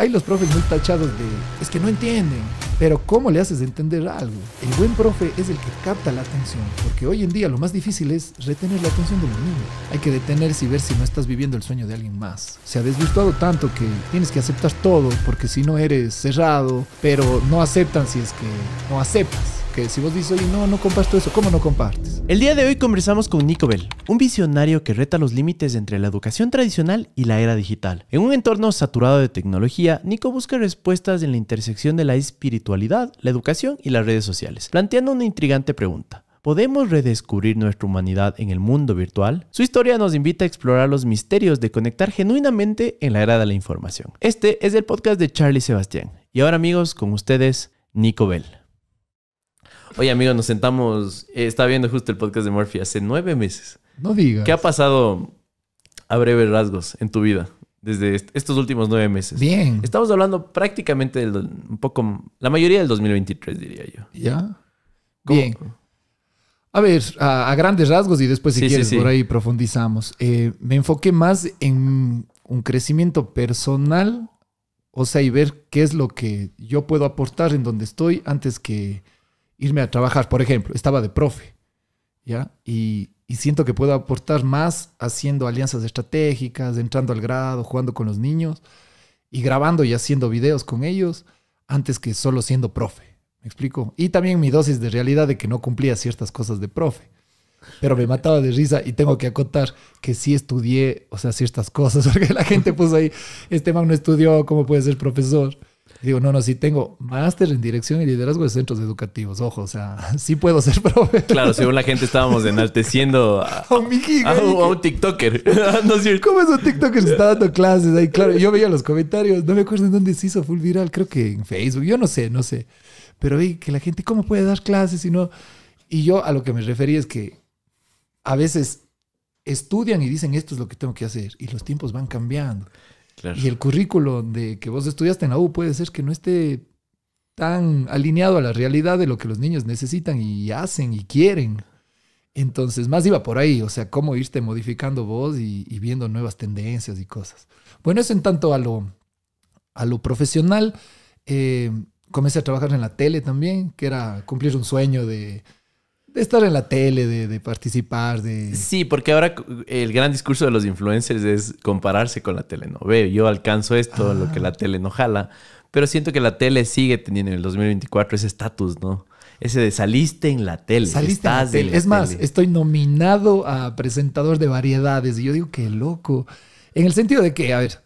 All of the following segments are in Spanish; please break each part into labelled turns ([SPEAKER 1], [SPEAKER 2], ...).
[SPEAKER 1] Hay los profes muy tachados de, es que no entienden, pero ¿cómo le haces entender algo? El buen profe es el que capta la atención, porque hoy en día lo más difícil es retener la atención de los niños. Hay que detenerse y ver si no estás viviendo el sueño de alguien más. Se ha desgustado tanto que tienes que aceptar todo, porque si no eres cerrado, pero no aceptan si es que no aceptas si vos dices, oye, no, no comparto eso, ¿cómo no compartes? El día de hoy conversamos con Nico Bell, un visionario
[SPEAKER 2] que reta los límites entre la educación tradicional y la era digital. En un entorno saturado de tecnología, Nico busca respuestas en la intersección de la espiritualidad, la educación y las redes sociales, planteando una intrigante pregunta. ¿Podemos redescubrir nuestra humanidad en el mundo virtual? Su historia nos invita a explorar los misterios de conectar genuinamente en la era de la información. Este es el podcast de Charlie Sebastián. Y ahora amigos, con ustedes, Nico Bell. Oye, amigo, nos sentamos. Eh, está estaba viendo justo el podcast de Murphy hace nueve meses. No digas. ¿Qué ha pasado a breves rasgos en tu vida desde estos últimos nueve meses? Bien. Estamos hablando prácticamente un poco, la mayoría del 2023, diría yo.
[SPEAKER 1] Ya. Bien. A ver, a, grandes rasgos y después si quieres por ahí profundizamos. Eh, me enfoqué más en un crecimiento personal, o sea, y ver qué es lo que yo puedo aportar en donde estoy antes que irme a trabajar, por ejemplo, estaba de profe, ¿ya? Y, y siento que puedo aportar más haciendo alianzas estratégicas, entrando al grado, jugando con los niños y grabando y haciendo videos con ellos antes que solo siendo profe. ¿Me explico? Y también mi dosis de realidad de que no cumplía ciertas cosas de profe. Pero me mataba de risa y tengo que acotar que sí estudié, o sea, ciertas cosas, porque la gente puso ahí, este man no estudió, ¿cómo puede ser profesor? digo, no, no, sí tengo máster en dirección y liderazgo de centros educativos. Ojo, o sea, sí puedo ser profe. Claro, según
[SPEAKER 2] la gente estábamos enalteciendo a, un, TikToker.
[SPEAKER 1] ¿Cómo es un TikToker que está dando clases ahí? Claro, yo veía los comentarios, no me acuerdo en dónde se hizo full viral, creo que en Facebook, yo no sé, no sé. Pero vi que la gente, ¿cómo puede dar clases si no? Y yo a lo que me referí es que a veces estudian y dicen esto es lo que tengo que hacer y los tiempos van cambiando. Y el currículo de que vos estudiaste en la U puede ser que no esté tan alineado a la realidad de lo que los niños necesitan y hacen y quieren. Entonces, más iba por ahí, o sea, cómo irte modificando vos y, viendo nuevas tendencias y cosas. Bueno, eso en tanto a lo, a lo profesional. Eh, comencé a trabajar en la tele también, que era cumplir un sueño de estar en la tele, de, participar, de...
[SPEAKER 2] Sí, porque ahora el gran discurso de los influencers es compararse con la tele, ¿no? veo yo alcanzo esto, lo que ah. la tele no jala, pero siento que la tele sigue teniendo en el 2024 ese estatus, ¿no? Ese de saliste en la tele. Saliste en la tele. es más,
[SPEAKER 1] estoy nominado a presentador de variedades y yo digo que loco. En el sentido de que, a ver,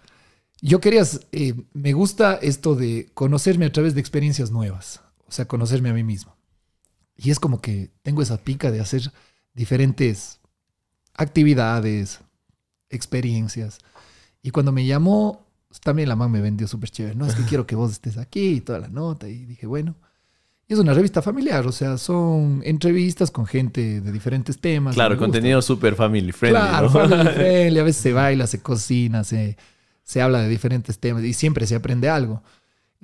[SPEAKER 1] yo quería, eh, me gusta esto de conocerme a través de experiencias nuevas, o sea, conocerme a mí mismo. Y es como que tengo esa pica de hacer diferentes actividades, experiencias. Y cuando me llamó, también la mamá me vendió súper chévere. No, es que quiero que vos estés aquí y toda la nota. Y dije, bueno. es una revista familiar, o sea, son entrevistas con gente de diferentes temas. Claro, contenido súper
[SPEAKER 2] family friendly. Claro, family friendly.
[SPEAKER 1] A veces se baila, se cocina, se, se habla de diferentes temas y siempre se aprende algo.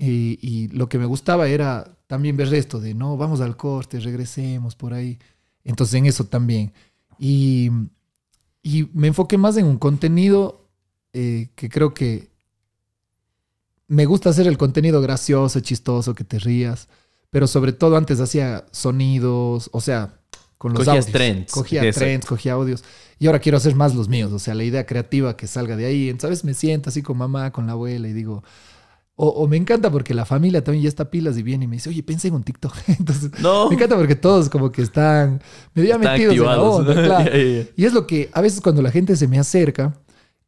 [SPEAKER 1] Y, lo que me gustaba era también ver esto de, no, vamos al corte, regresemos por ahí. Entonces en eso también. Y, y me enfoqué más en un contenido eh, que creo que me gusta hacer el contenido gracioso, chistoso, que te rías. Pero sobre todo antes hacía sonidos, o sea, con los Cogías Trends. Cogía trends, cogía audios. Y ahora quiero hacer más los míos, o sea, la idea creativa que salga de ahí. Entonces, ¿sabes? Me siento así con mamá, con la abuela y digo, o, me encanta porque la familia también ya está pilas y viene y me dice, oye, piensa en un TikTok. Entonces, no. me encanta porque todos como que están medio metidos en la onda, Y es lo que a veces cuando la gente se me acerca,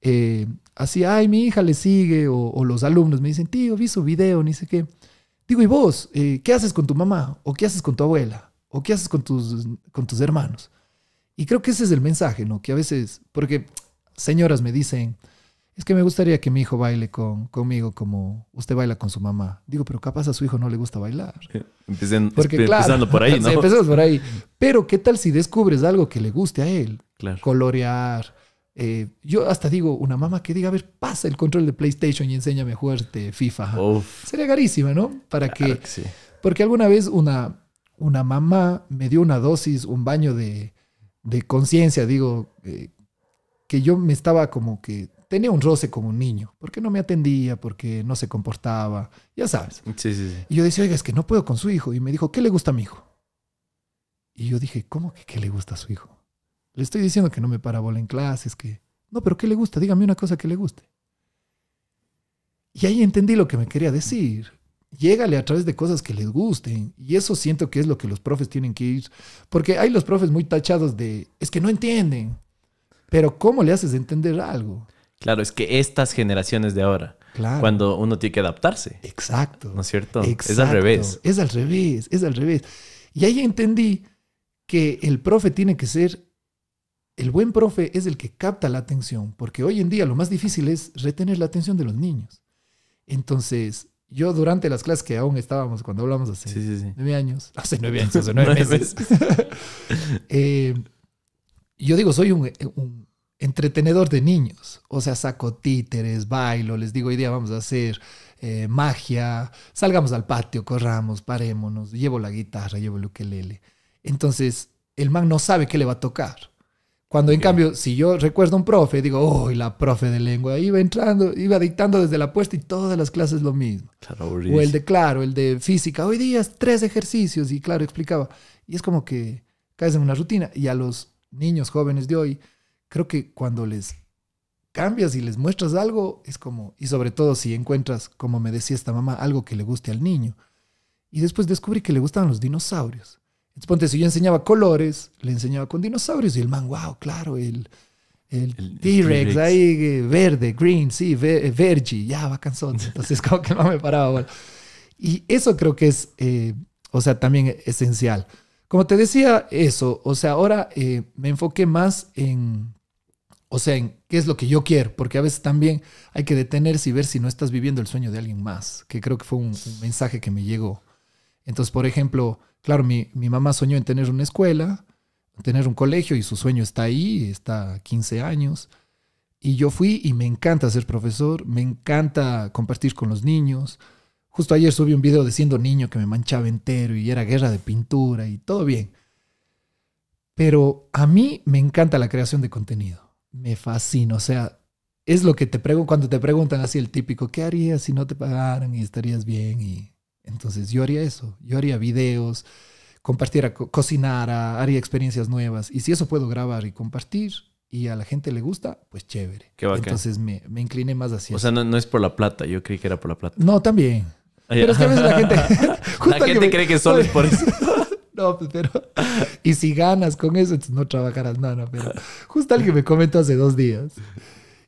[SPEAKER 1] eh, así, ay, mi hija le sigue, o, los alumnos me dicen, tío, vi su video, ni sé qué. Digo, ¿y vos? Eh, ¿Qué haces con tu mamá? ¿O qué haces con tu abuela? ¿O qué haces con tus, con tus hermanos? Y creo que ese es el mensaje, ¿no? Que a veces, porque señoras me dicen, es que me gustaría que mi hijo baile con, conmigo como usted baila con su mamá. Digo, pero capaz a su hijo no le gusta bailar. empezando por ahí, ¿no? empezamos por ahí. Pero ¿qué tal si descubres algo que le guste a él? Colorear. Eh, yo hasta digo, una mamá que diga, a ver, pasa el control de PlayStation y enséñame a jugar este, FIFA. Sería carísima, ¿no? Para que... Porque alguna vez una, una mamá me dio una dosis, un baño de, conciencia, digo, eh, que yo me estaba como que tenía un roce como un niño, porque no me atendía, porque no se comportaba, ya sabes. Y yo decía, oiga, es que no puedo con su hijo. Y me dijo, ¿qué le gusta a mi hijo? Y yo dije, ¿cómo que qué le gusta a su hijo? Le estoy diciendo que no me para en clases, que... No, pero ¿qué le gusta? Dígame una cosa que le guste. Y ahí entendí lo que me quería decir. Llégale a través de cosas que les gusten. Y eso siento que es lo que los profes tienen que ir. Porque hay los profes muy tachados de, es que no entienden. Pero ¿cómo le haces entender algo?
[SPEAKER 2] Claro, es que estas generaciones de ahora, cuando uno tiene que adaptarse.
[SPEAKER 1] Exacto. ¿No es cierto? Es al revés. Es al revés, es al revés. Y ahí entendí que el profe tiene que ser, el buen profe es el que capta la atención, porque hoy en día lo más difícil es retener la atención de los niños. Entonces, yo durante las clases que aún estábamos, cuando hablamos hace nueve años, hace nueve años, hace nueve meses, eh, yo digo, soy un, entretenedor de niños. O sea, saco títeres, bailo, les digo, hoy día vamos a hacer eh, magia, salgamos al patio, corramos, parémonos, llevo la guitarra, llevo el ukelele. Entonces, el man no sabe qué le va a tocar. Cuando en cambio, si yo recuerdo a un profe, digo, uy, la profe de lengua, iba entrando, iba dictando desde la puesta y todas las clases lo mismo. Claro, o el de, claro, el de física, hoy día es tres ejercicios y claro, explicaba. Y es como que caes en una rutina y a los niños jóvenes de hoy, creo que cuando les cambias y les muestras algo, es como, y sobre todo si encuentras, como me decía esta mamá, algo que le guste al niño. Y después descubrí que le gustaban los dinosaurios. Entonces, ponte, si yo enseñaba colores, le enseñaba con dinosaurios y el man, wow, claro, el, el, T-Rex ahí, eh, verde, green, sí, ver, eh, vergi, ya, cansón Entonces, como que no me paraba. Y eso creo que es, eh, o sea, también esencial. Como te decía, eso, o sea, ahora me enfoqué más en o sea, qué es lo que yo quiero, porque a veces también hay que detenerse y ver si no estás viviendo el sueño de alguien más, que creo que fue un, mensaje que me llegó. Entonces, por ejemplo, claro, mi, mamá soñó en tener una escuela, tener un colegio, y su sueño está ahí, está 15 años. Y yo fui y me encanta ser profesor, me encanta compartir con los niños. Justo ayer subí un video de siendo niño que me manchaba entero y era guerra de pintura y todo bien. Pero a mí me encanta la creación de contenido me fascino. O sea, es lo que te pregunto cuando te preguntan así el típico, ¿qué harías si no te pagaran y estarías bien? Y entonces yo haría eso, yo haría videos, compartiera, cocinara, haría experiencias nuevas. Y si eso puedo grabar y compartir y a la gente le gusta, pues chévere. Qué entonces me, me, incliné más hacia O sea,
[SPEAKER 2] no, no, es por la plata, yo creí que era por la plata. No, también. Pero es que a la gente... la gente cree que solo es por eso. Pues, pero.
[SPEAKER 1] Y si ganas con eso, entonces no trabajarás nada, pero. Justo alguien me comentó hace dos días.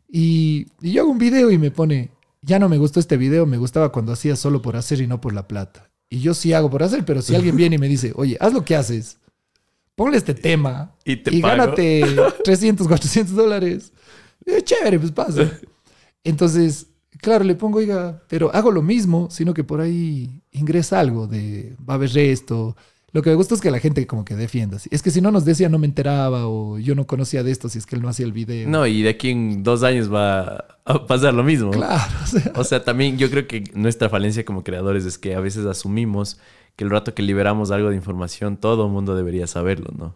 [SPEAKER 1] Y, y, yo hago un video y me pone, ya no me gustó este video, me gustaba cuando hacía solo por hacer y no por la plata. Y yo sí hago por hacer, pero si alguien viene y me dice, oye, haz lo que haces, ponle este tema y, gánate 300, 400 dólares. Eh, chévere, pues pasa. Entonces, claro, le pongo, oiga, pero hago lo mismo, sino que por ahí ingresa algo de, va a haber esto lo que me gusta es que la gente como que defienda. Es que si no nos decía no me enteraba o yo no conocía de esto si es que él no hacía el video.
[SPEAKER 2] No, y de aquí en dos años va a pasar lo mismo. Claro. O sea, también yo creo que nuestra falencia como creadores es que a veces asumimos que el rato que liberamos algo de información todo el mundo debería saberlo, ¿no?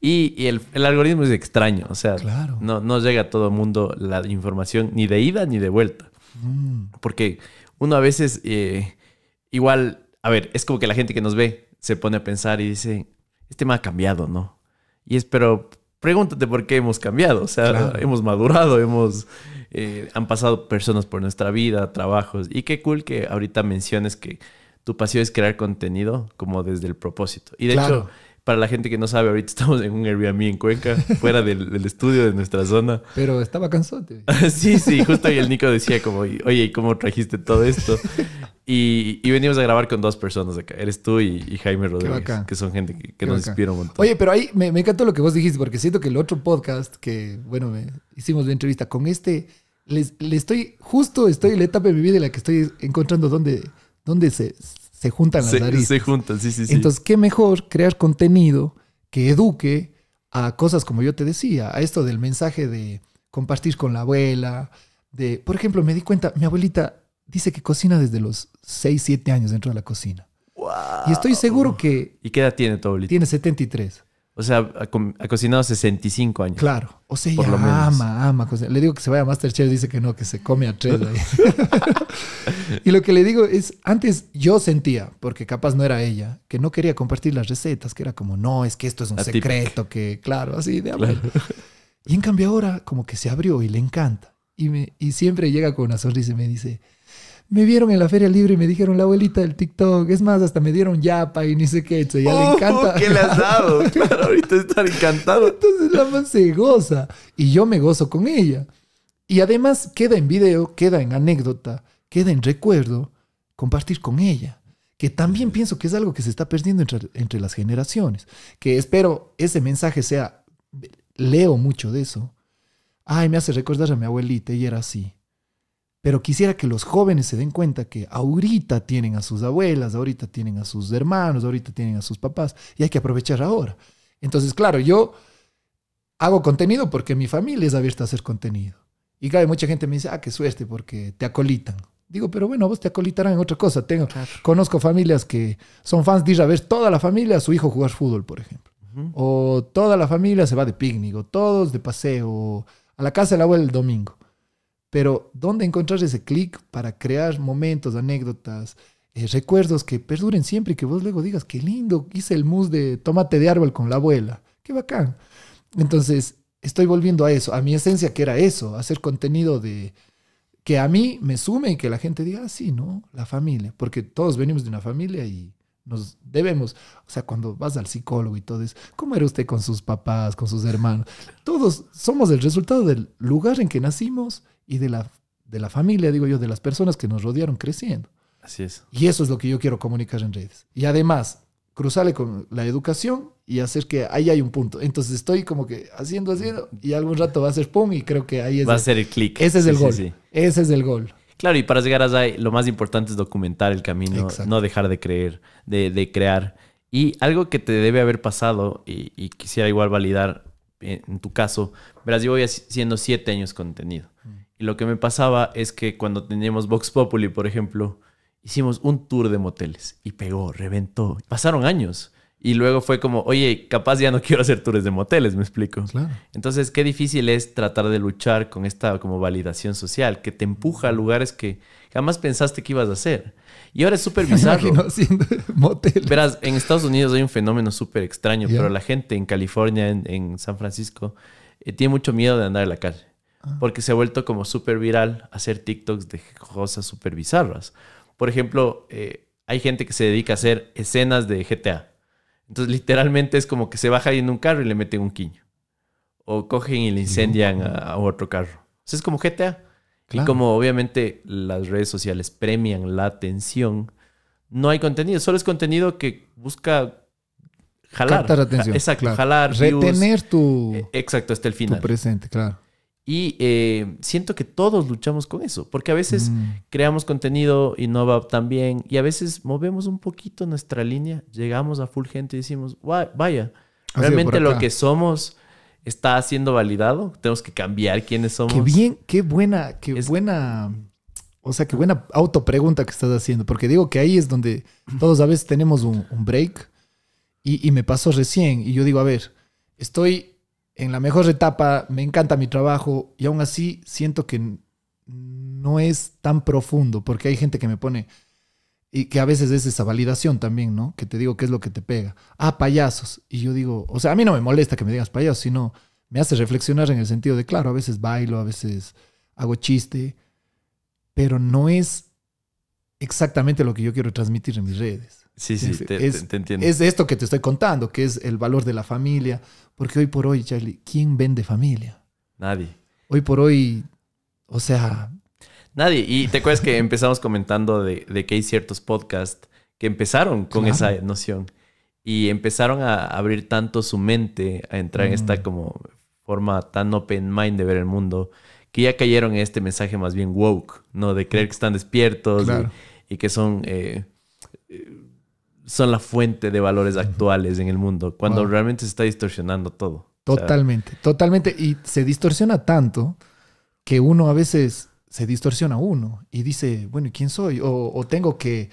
[SPEAKER 2] Y, el, algoritmo es extraño, o sea, no, no llega a todo el mundo la información ni de ida ni de vuelta. Mm. Porque uno a veces eh, igual, a ver, es como que la gente que nos ve se pone a pensar y dice, este me ha cambiado, ¿no? Y es, pero pregúntate por qué hemos cambiado, o sea, hemos madurado, hemos, eh, han pasado personas por nuestra vida, trabajos, y qué cool que ahorita menciones que tu pasión es crear contenido como desde el propósito. Y de hecho para la gente que no sabe, ahorita estamos en un Airbnb en Cuenca, fuera del, estudio de nuestra zona. Pero estaba cansote.
[SPEAKER 1] sí, sí,
[SPEAKER 2] justo ahí el Nico decía como, oye, cómo trajiste todo esto? Y, venimos a grabar con dos personas acá. Eres tú y, Jaime Rodríguez, que son gente que, nos inspira un montón.
[SPEAKER 1] Oye, pero ahí me, encantó lo que vos dijiste, porque siento que el otro podcast que, bueno, hicimos la entrevista con este, le estoy, justo estoy en la etapa de mi vida en la que estoy encontrando dónde, dónde se, se juntan las se, narices. Se
[SPEAKER 2] juntan, sí, sí, sí. Entonces,
[SPEAKER 1] qué mejor crear contenido que eduque a cosas como yo te decía, a esto del mensaje de compartir con la abuela, de, por ejemplo, me di cuenta, mi abuelita dice que cocina desde los 6, 7 años dentro de la cocina. Wow. Y estoy seguro que...
[SPEAKER 2] ¿Y qué edad tiene tu abuelita? Tiene
[SPEAKER 1] 73.
[SPEAKER 2] O sea, ha, cocinado 65 años. Claro. O sea, ella ama,
[SPEAKER 1] ama. Le digo que se vaya a Masterchef, dice que no, que se come a tres. y lo que le digo es, antes yo sentía, porque capaz no era ella, que no quería compartir las recetas, que era como, no, es que esto es un secreto, que claro, así de claro. Y en cambio ahora como que se abrió y le encanta. Y, me, y siempre llega con una sonrisa y me dice, me vieron en la Feria Libre y me dijeron la abuelita del TikTok. Es más, hasta me dieron yapa y ni sé qué. Ya le oh, encanta. ¿Qué le has dado? claro, ahorita estar encantado. Entonces la man se goza y yo me gozo con ella. Y además queda en video, queda en anécdota, queda en recuerdo compartir con ella. Que también pienso que es algo que se está perdiendo entre, entre las generaciones. Que espero ese mensaje sea. Leo mucho de eso. Ay, me hace recordar a mi abuelita, y era así. Pero quisiera que los jóvenes se den cuenta que ahorita tienen a sus abuelas, ahorita tienen a sus hermanos, ahorita tienen a sus papás y hay que aprovechar ahora. Entonces, claro, yo hago contenido porque mi familia es abierta a hacer contenido. Y claro, mucha gente me dice, ah, qué suerte porque te acolitan. Digo, pero bueno, vos te acolitarán en otra cosa. Tengo, Conozco familias que son fans de ir a ver toda la familia a su hijo jugar fútbol, por ejemplo. O toda la familia se va de picnic, o todos de paseo, a la casa de la abuela el domingo. Pero ¿dónde encontrar ese clic para crear momentos, anécdotas, eh, recuerdos que perduren siempre y que vos luego digas, qué lindo, hice el mousse de tomate de árbol con la abuela, qué bacán. Entonces, estoy volviendo a eso, a mi esencia que era eso, hacer contenido de que a mí me sume y que la gente diga, ah, sí, ¿no? La familia, porque todos venimos de una familia y nos debemos, o sea, cuando vas al psicólogo y todo es, ¿cómo era usted con sus papás, con sus hermanos? Todos somos el resultado del lugar en que nacimos y de la, de la familia, digo yo, de las personas que nos rodearon creciendo. Así es. Y eso es lo que yo quiero comunicar en redes. Y además, cruzarle con la educación y hacer que ahí hay un punto. Entonces estoy como que haciendo, haciendo, y algún rato va a ser pum, y creo que ahí es. Va a ser el clic. Ese es el gol. Ese es el gol.
[SPEAKER 2] Claro, y para llegar ahí lo más importante es documentar el camino, no dejar de creer, de, crear. Y algo que te debe haber pasado, y, quisiera igual validar eh, en, tu caso, verás, yo voy haciendo siete años contenido. Mm. Y lo que me pasaba es que cuando teníamos Vox Populi, por ejemplo, hicimos un tour de moteles y pegó, reventó. Pasaron años. Y luego fue como, oye, capaz ya no quiero hacer tours de moteles, me explico. Claro. Entonces, qué difícil es tratar de luchar con esta como validación social que te empuja a lugares que jamás pensaste que ibas a hacer. Y ahora es súper bizarro. Verás, en Estados Unidos hay un fenómeno súper extraño, pero la gente en California, en, San Francisco, eh, tiene mucho miedo de andar en la calle. Ah. Porque se ha vuelto como súper viral hacer TikToks de cosas súper bizarras. Por ejemplo, eh, hay gente que se dedica a hacer escenas de GTA. Entonces, literalmente es como que se baja ahí en un carro y le meten un quiño. O cogen y le incendian a, otro carro. O es como GTA. Y como obviamente las redes sociales premian la atención, no hay contenido. Solo es contenido que busca jalar. Exacto, jalar. Retener
[SPEAKER 1] tu. E, exacto, hasta el final. Tu presente, claro.
[SPEAKER 2] Y eh, siento que todos luchamos con eso, porque a veces mm. creamos contenido y no va tan bien, y a veces movemos un poquito nuestra línea, llegamos a full gente y decimos,
[SPEAKER 1] vaya, realmente lo que
[SPEAKER 2] somos está siendo validado, tenemos que cambiar quiénes somos. Qué bien,
[SPEAKER 1] qué buena, qué buena, o sea, qué buena autopregunta que estás haciendo, porque digo que ahí es donde todos a veces tenemos un, break, y, y me pasó recién, y yo digo, a ver, estoy en la mejor etapa, me encanta mi trabajo y aún así siento que no es tan profundo, porque hay gente que me pone, y que a veces es esa validación también, ¿no? Que te digo qué es lo que te pega. Ah, payasos. Y yo digo, o sea, a mí no me molesta que me digas payasos, sino me hace reflexionar en el sentido de, claro, a veces bailo, a veces hago chiste, pero no es exactamente lo que yo quiero transmitir en mis redes. Sí, sí, es, te, entiendo. Es esto que te estoy contando, que es el valor de la familia. Porque hoy por hoy, Charlie, ¿quién vende familia? Nadie. Hoy por hoy, o sea...
[SPEAKER 2] Nadie. Y te acuerdas que empezamos comentando de, que hay ciertos podcasts que empezaron con esa noción y empezaron a abrir tanto su mente, a entrar en esta mm. como forma tan open mind de ver el mundo, que ya cayeron en este mensaje más bien woke, ¿no? De creer que están despiertos y, que son... Eh, son la fuente de valores actuales en el mundo, cuando realmente se está distorsionando todo. Totalmente,
[SPEAKER 1] totalmente. Y se distorsiona tanto que uno a veces se distorsiona uno y dice, bueno, ¿y quién soy? O, tengo, que,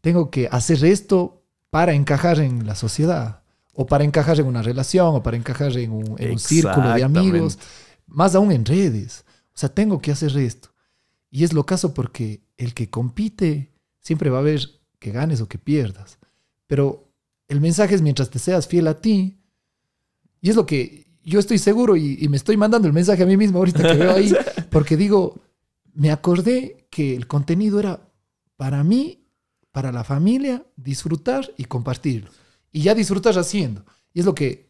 [SPEAKER 1] tengo que hacer esto para encajar en la sociedad, o para encajar en una relación, o para encajar en un, en un círculo de amigos, más aún en redes. O sea, tengo que hacer esto. Y es lo caso porque el que compite siempre va a haber que ganes o que pierdas. Pero el mensaje es mientras te seas fiel a ti, y es lo que yo estoy seguro y, me estoy mandando el mensaje a mí mismo ahorita que veo ahí, porque digo, me acordé que el contenido era para mí, para la familia, disfrutar y compartirlo. Y ya disfrutas haciendo. Y es lo que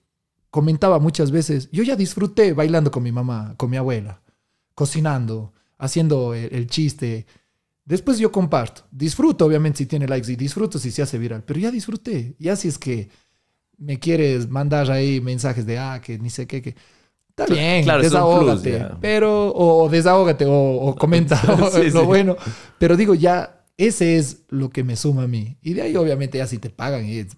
[SPEAKER 1] comentaba muchas veces. Yo ya disfruté bailando con mi mamá, con mi abuela, cocinando, haciendo el chiste, Después yo comparto. Disfruto, obviamente, si tiene likes y disfruto si se hace viral, pero ya disfruté. Ya si es que me quieres mandar ahí mensajes de, ah, que ni sé qué, que... Está bien, claro, desahógate, pero, o, o o, comenta lo bueno. Pero digo, ya, ese es lo que me suma a mí. Y de ahí, obviamente, ya si te pagan, es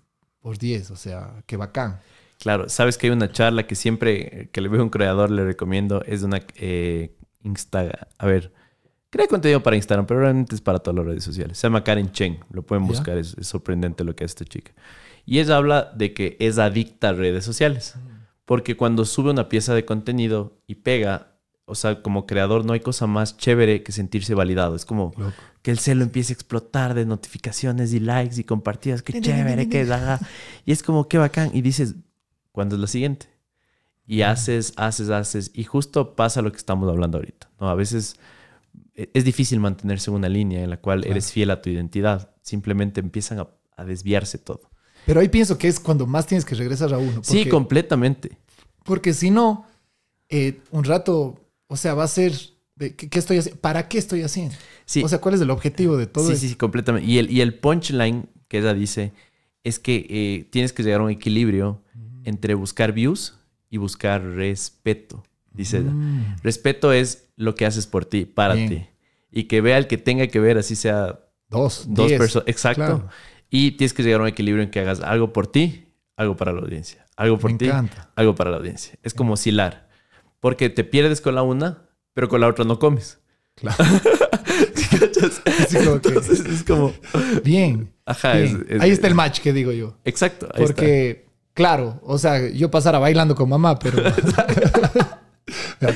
[SPEAKER 1] por 10, o sea, qué bacán.
[SPEAKER 2] Claro, sabes que hay una charla que siempre que le veo a un creador le recomiendo, es una eh, Instagram. a ver, Crea contenido para Instagram, pero realmente es para todas las redes sociales. Se llama Karen Cheng, lo pueden buscar, es, sorprendente lo que hace esta chica. Y ella habla de que es adicta a redes sociales, mm. porque cuando sube una pieza de contenido y pega, o sea, como creador no hay cosa más chévere que sentirse validado. Es como que el celo empiece a explotar de notificaciones y likes y compartidas. Qué chévere, que Y es como, qué bacán. Y dices, ¿cuándo es la siguiente? Y mm. haces, haces, haces. Y justo pasa lo que estamos hablando ahorita. ¿no? A veces e-, es difícil mantenerse en una línea en la cual eres fiel a tu identidad. Simplemente empiezan a, desviarse todo.
[SPEAKER 1] Pero ahí pienso que es cuando más tienes que regresar a uno. sí,
[SPEAKER 2] completamente.
[SPEAKER 1] Porque si no, eh, un rato, o sea, va a ser, ¿qué, estoy haciendo? ¿Para qué estoy haciendo? O sea, ¿cuál es el objetivo de todo sí, Sí, sí,
[SPEAKER 2] completamente. Y el, y el punchline que ella dice es que eh, tienes que llegar a un equilibrio entre buscar views y buscar respeto. Dice, mm. respeto es lo que haces por ti, para ti. Y que vea el que tenga que ver, así sea
[SPEAKER 1] dos, dos personas. Exacto.
[SPEAKER 2] Y tienes que llegar a un equilibrio en que hagas algo por ti, algo para la audiencia. Algo por ti, algo para la audiencia. Es como oscilar. Porque te pierdes con la una, pero con la otra no comes. Claro.
[SPEAKER 1] Entonces es como... Bien.
[SPEAKER 2] Ajá. ahí está el
[SPEAKER 1] match que digo yo.
[SPEAKER 2] Exacto. Porque,
[SPEAKER 1] claro, o sea, yo pasara bailando con mamá, pero...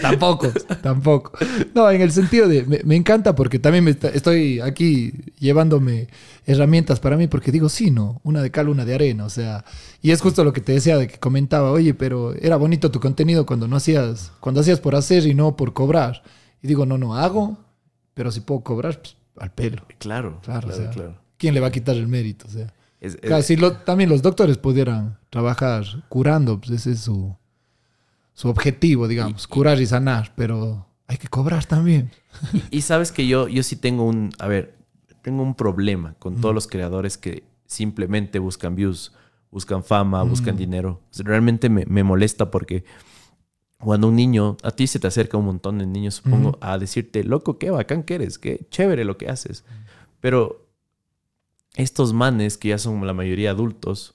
[SPEAKER 1] tampoco, tampoco. No, en el sentido de, me, encanta porque también estoy aquí llevándome herramientas para mí porque digo, sí, no, una de cal, una de arena, o sea, y es justo lo que te decía de que comentaba, oye, pero era bonito tu contenido cuando no hacías, cuando hacías por hacer y no por cobrar. Y digo, no, no hago, pero si puedo cobrar, pues, al pelo. Claro, claro, claro, ¿Quién le va a quitar el mérito? O sea, si también los doctores pudieran trabajar curando, pues ese es su su objetivo, digamos, curar y sanar, pero hay que cobrar también.
[SPEAKER 2] Y, sabes que yo, yo sí tengo un, a ver, tengo un problema con todos los creadores que simplemente buscan views, buscan fama, buscan mm. dinero. Realmente me, molesta porque cuando un niño, a ti se te acerca un montón de niños, supongo, a decirte, loco, qué bacán que eres, qué chévere lo que haces. Pero estos manes, que ya son la mayoría adultos,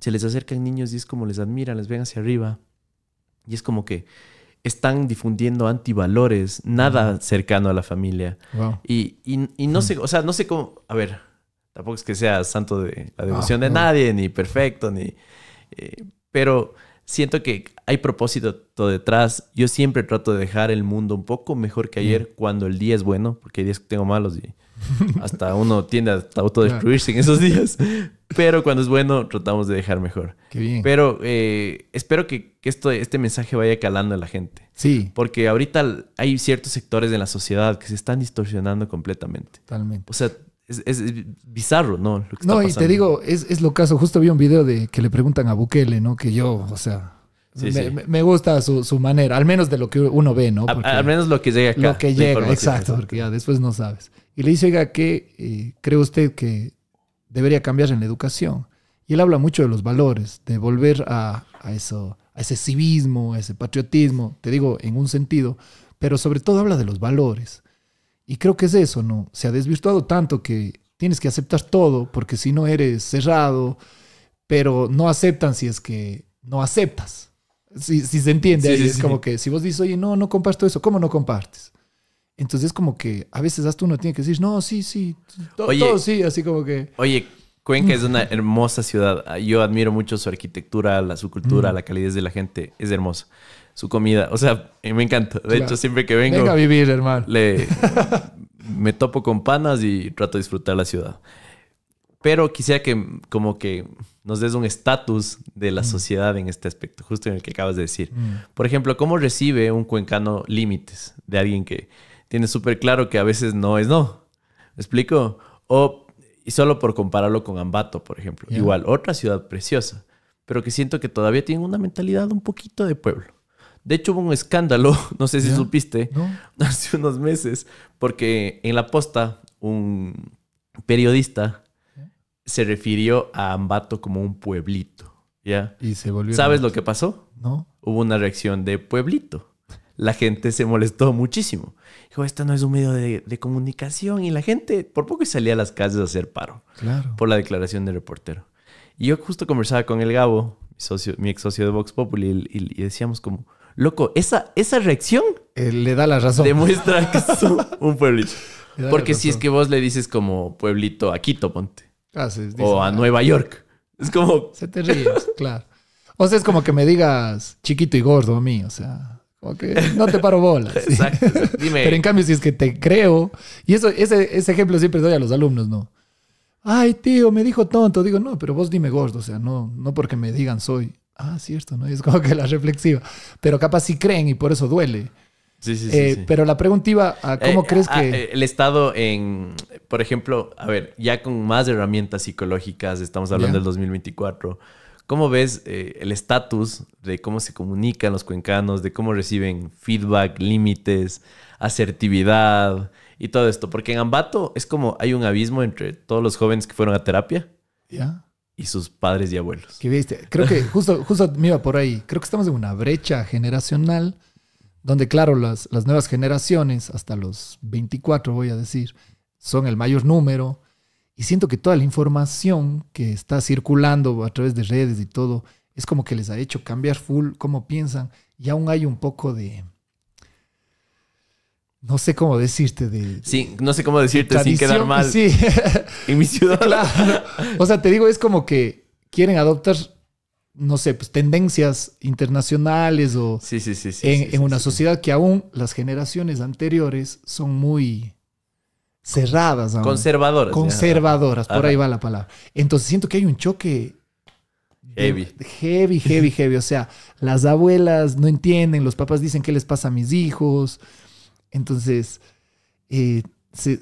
[SPEAKER 2] se les acercan niños y es como les admiran, les ven hacia arriba y es como que están difundiendo antivalores, nada cercano a la familia. Y, no sé, hmm. o sea, no sé cómo, a ver, tampoco es que sea santo de la ah, devoción de nadie, ni perfecto, ni... Eh, pero siento que hay propósito todo detrás. Yo siempre trato de dejar el mundo un poco mejor que hmm. ayer cuando el día es bueno, porque hay días que tengo malos y Hasta uno tiende a autodestruirse en esos días. Pero cuando es bueno, tratamos de dejar mejor. Pero eh, espero que, este mensaje vaya calando a la gente. Sí. Porque ahorita hay ciertos sectores de la sociedad que se están distorsionando completamente. Totalmente. O sea, es, bizarro, ¿no? no, y te
[SPEAKER 1] digo, es, lo caso. Justo vi un video de que le preguntan a Bukele, ¿no? Que yo, o sea, me, gusta su, manera, al menos de lo que uno ve, ¿no? al menos lo que llega Lo que llega, exacto, porque ya después no sabes. Y le dice, oiga, ¿qué eh, cree usted que debería cambiar en la educación? Y él habla mucho de los valores, de volver a, eso, a ese civismo, a ese patriotismo, te digo, en un sentido, pero sobre todo habla de los valores. Y creo que es eso, ¿no? Se ha desvirtuado tanto que tienes que aceptar todo, porque si no eres cerrado, pero no aceptan si es que no aceptas. Si, se entiende, es como que si vos dices, oye, no, no comparto eso, ¿cómo no compartes? Entonces, como que a veces hasta uno tiene que decir, no, sí, sí, oye, todo sí, así como que.
[SPEAKER 2] Oye, Cuenca es una hermosa ciudad. Yo admiro mucho su arquitectura, la, su cultura, mm. la calidez de la gente. Es hermosa. Su comida. O sea, eh, me encanta. De hecho, siempre que vengo. Venga a vivir, hermano. Le, me topo con panas y trato de disfrutar la ciudad. Pero quisiera que como que nos des un estatus de la mm. sociedad en este aspecto, justo en el que acabas de decir. Mm. Por ejemplo, ¿cómo recibe un cuencano límites de alguien que tiene súper claro que a veces no es no? ¿Me explico? O, y solo por compararlo con Ambato, por ejemplo. Igual, otra ciudad preciosa, pero que siento que todavía tiene una mentalidad un poquito de pueblo. De hecho, hubo un escándalo, no sé si supiste, hace unos meses, porque en la posta un periodista se refirió a Ambato como un pueblito. ¿Ya? Y se volvió. ¿Sabes lo que pasó? No. Hubo una reacción de pueblito. La gente se molestó muchísimo. Dijo, esto no es un medio de, comunicación. Y la gente por poco salía a las calles a hacer paro. Claro. Por la declaración del reportero. Y yo justo conversaba con el Gabo, mi, socio, mi ex socio de Vox Populi, y, decíamos como, loco, esa, esa reacción...
[SPEAKER 1] Eh, le da la razón. Demuestra que es
[SPEAKER 2] un pueblito. Porque si es que vos le dices como pueblito a Quito, ponte. Ah, o a Nueva York.
[SPEAKER 1] Es como... Se te ríes, claro. O sea, es como que me digas chiquito y gordo a mí, o sea, como que no te paro bolas. Exacto, Dime. Pero en cambio, si es que te creo, y eso, ese, ese ejemplo siempre doy a los alumnos, ¿no? Ay, tío, me dijo tonto. Digo, no, pero vos dime gordo, o sea, no, no porque me digan soy. Ah, cierto, ¿no? Es como que la reflexiva. Pero capaz sí creen y por eso duele.
[SPEAKER 2] Sí, sí, eh, sí, Pero
[SPEAKER 1] la pregunta iba a cómo eh, crees ah, que. Eh,
[SPEAKER 2] el Estado en. Por ejemplo, a ver, ya con más herramientas psicológicas, estamos hablando del 2024. ¿Cómo ves el estatus de cómo se comunican los cuencanos, de cómo reciben feedback, límites, asertividad y todo esto? Porque en Ambato es como hay un abismo entre todos los jóvenes que fueron a terapia y sus padres y abuelos.
[SPEAKER 1] Que viste, creo que justo, justo me iba por ahí. Creo que estamos en una brecha generacional donde claro, las, nuevas generaciones, hasta los 24 voy a decir, son el mayor número, y siento que toda la información que está circulando a través de redes y todo, es como que les ha hecho cambiar full cómo piensan, y aún hay un poco de, no sé cómo decirte de... Sí, no sé cómo decirte sin quedar mal. Sí. en mi ciudad. O sea, te digo, es como que quieren adoptar no sé, pues tendencias internacionales o en, una sociedad que aún las generaciones anteriores son muy cerradas. Conservadoras. Conservadoras, por ahí va la palabra. Entonces siento que hay un choque. Heavy. Heavy, heavy, heavy. O sea, las abuelas no entienden, los papás dicen qué les pasa a mis hijos. Entonces, eh, se,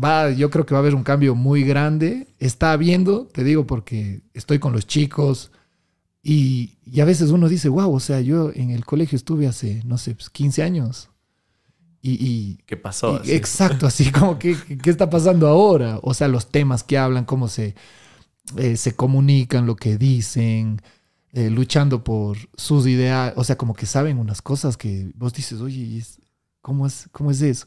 [SPEAKER 1] va, yo creo que va a haber un cambio muy grande. Está habiendo, te digo, porque estoy con los chicos y, a veces uno dice, wow, o sea, yo en el colegio estuve hace, no sé, 15 pues, años.
[SPEAKER 2] Y, ¿Qué pasó? Exacto, así
[SPEAKER 1] como, ¿qué, ¿qué está pasando ahora? O sea, los temas que hablan, cómo se, eh, se comunican, lo que dicen, eh, luchando por sus ideas. O sea, como que saben unas cosas que vos dices, oye, ¿cómo es, cómo es eso?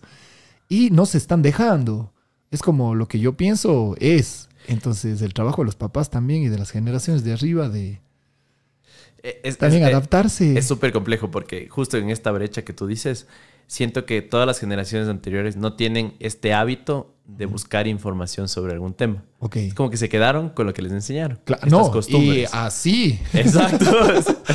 [SPEAKER 1] Y no se están dejando. Es como lo que yo pienso es. Entonces, el trabajo de los papás también y de las generaciones de arriba de
[SPEAKER 2] eh, es, También eh, adaptarse. Es súper complejo porque justo en esta brecha que tú dices, siento que todas las generaciones anteriores no tienen este hábito de buscar información sobre algún tema. Es como que se quedaron con lo que les enseñaron. costumbres. y así. Exacto.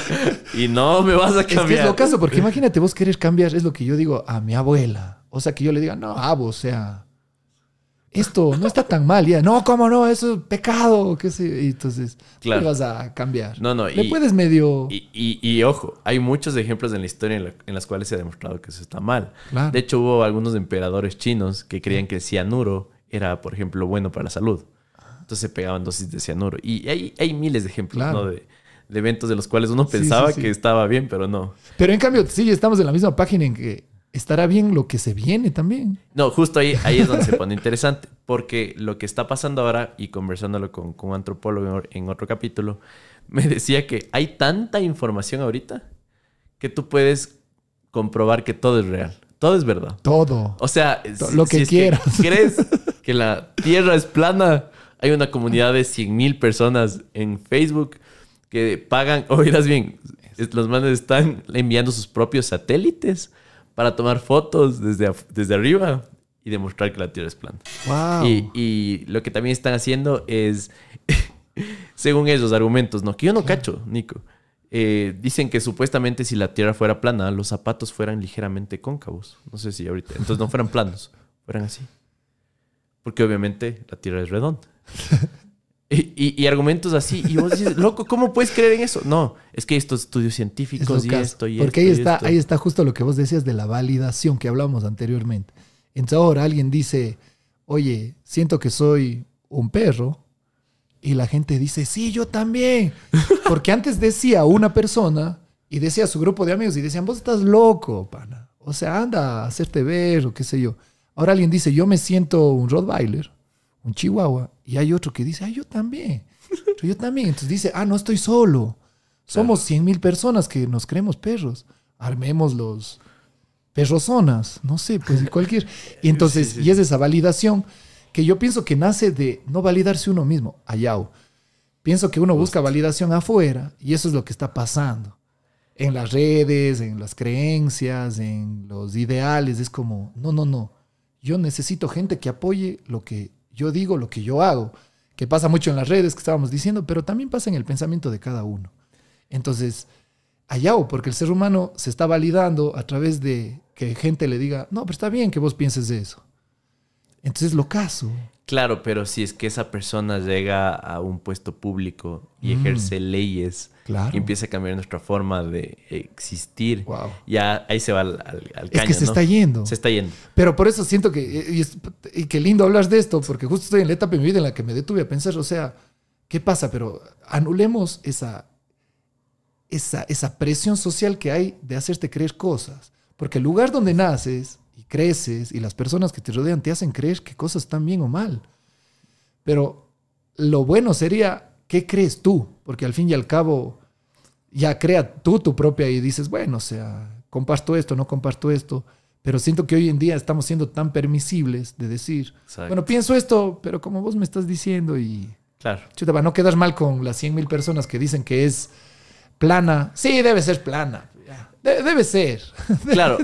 [SPEAKER 2] y no me vas a cambiar. Es que es lo caso, porque
[SPEAKER 1] imagínate vos querer cambiar, es lo que yo digo a mi abuela. O sea, que yo le diga, no, abo, o sea, esto no está tan mal. ya, no, cómo no, eso es pecado. ¿Qué sé? Y entonces, pues, vas a cambiar. No, no. Le puedes medio.
[SPEAKER 2] Y, ojo, hay muchos ejemplos en la historia en, las cuales se ha demostrado que eso está mal. De hecho, hubo algunos emperadores chinos que creían que el cianuro era, por ejemplo, bueno para la salud. Entonces se pegaban dosis de cianuro. Y hay, hay miles de ejemplos, ¿no? De, eventos de los cuales uno pensaba que estaba bien, pero no.
[SPEAKER 1] Pero en cambio, sí, estamos en la misma página en que estará bien lo que se viene también.
[SPEAKER 2] No, justo ahí, ahí es donde se pone interesante, porque lo que está pasando ahora, y conversándolo con, un antropólogo en otro capítulo, me decía que hay tanta información ahorita que tú puedes comprobar que todo es real. Todo es verdad. Todo. O sea, si, lo que quieras. ¿Crees que la Tierra es plana? Hay una comunidad de 100 mil personas en Facebook que pagan, oirás bien, los manes están enviando sus propios satélites para tomar fotos desde, desde arriba y demostrar que la Tierra es plana. Wow. Y, lo que también están haciendo es, según esos argumentos, ¿no? Que yo no cacho, Nico. Eh, dicen que supuestamente si la Tierra fuera plana, los zapatos fueran ligeramente cóncavos. No sé si ahorita. Entonces no fueran planos, fueran así. Porque obviamente la Tierra es redonda. Y, argumentos así. Y vos dices, loco, ¿cómo puedes creer en eso? No, es que estos estudios científicos y esto y Porque ahí está, ahí
[SPEAKER 1] está justo lo que vos decías de la validación que hablamos anteriormente. Entonces ahora alguien dice, oye, siento que soy un perro. Y la gente dice, sí, yo también. Porque antes decía una persona y decía a su grupo de amigos y decían, vos estás loco, pana. O sea, anda a hacerte ver o qué sé yo. Ahora alguien dice, yo me siento un Rottweiler un chihuahua, y hay otro que dice, ah, yo también, yo también. Entonces dice, ah, no estoy solo. Somos cien mil personas que nos creemos perros. Armemos los perrozonas, no sé, pues cualquier. Y entonces, y es esa validación que yo pienso que nace de no validarse uno mismo, allá. Pienso que uno busca validación afuera y eso es lo que está pasando. En las redes, en las creencias, en los ideales, es como, no, no, no. Yo necesito gente que apoye lo que yo digo lo que yo hago, que pasa mucho en las redes que estábamos diciendo, pero también pasa en el pensamiento de cada uno. Entonces, allá o porque el ser humano se está validando a través de que gente le diga, no, pero está bien que vos pienses de eso. Entonces lo caso.
[SPEAKER 2] Claro, pero si es que esa persona llega a un puesto público y mm. ejerce leyes y empieza a cambiar nuestra forma de existir, ya ahí se va al, al, caño, Es que se está yendo. Se está yendo.
[SPEAKER 1] Pero por eso siento que, eh, y, qué lindo hablar de esto, porque justo estoy en la etapa de mi vida en la que me detuve a pensar, o sea, ¿qué pasa? Pero anulemos esa, esa, esa presión social que hay de hacerte creer cosas, porque el lugar donde naces creces y las personas que te rodean te hacen creer que cosas están bien o mal. Pero lo bueno sería, ¿qué crees tú? Porque al fin y al cabo, ya crea tú tu propia y dices, bueno, o sea, comparto esto, no comparto esto. Pero siento que hoy en día estamos siendo tan permisibles de decir, bueno, pienso esto, pero como vos me estás diciendo y... Claro. Chuta, para no quedar mal con las 100.000 mil personas que dicen que es plana. Sí, debe ser plana debe ser.
[SPEAKER 2] Claro.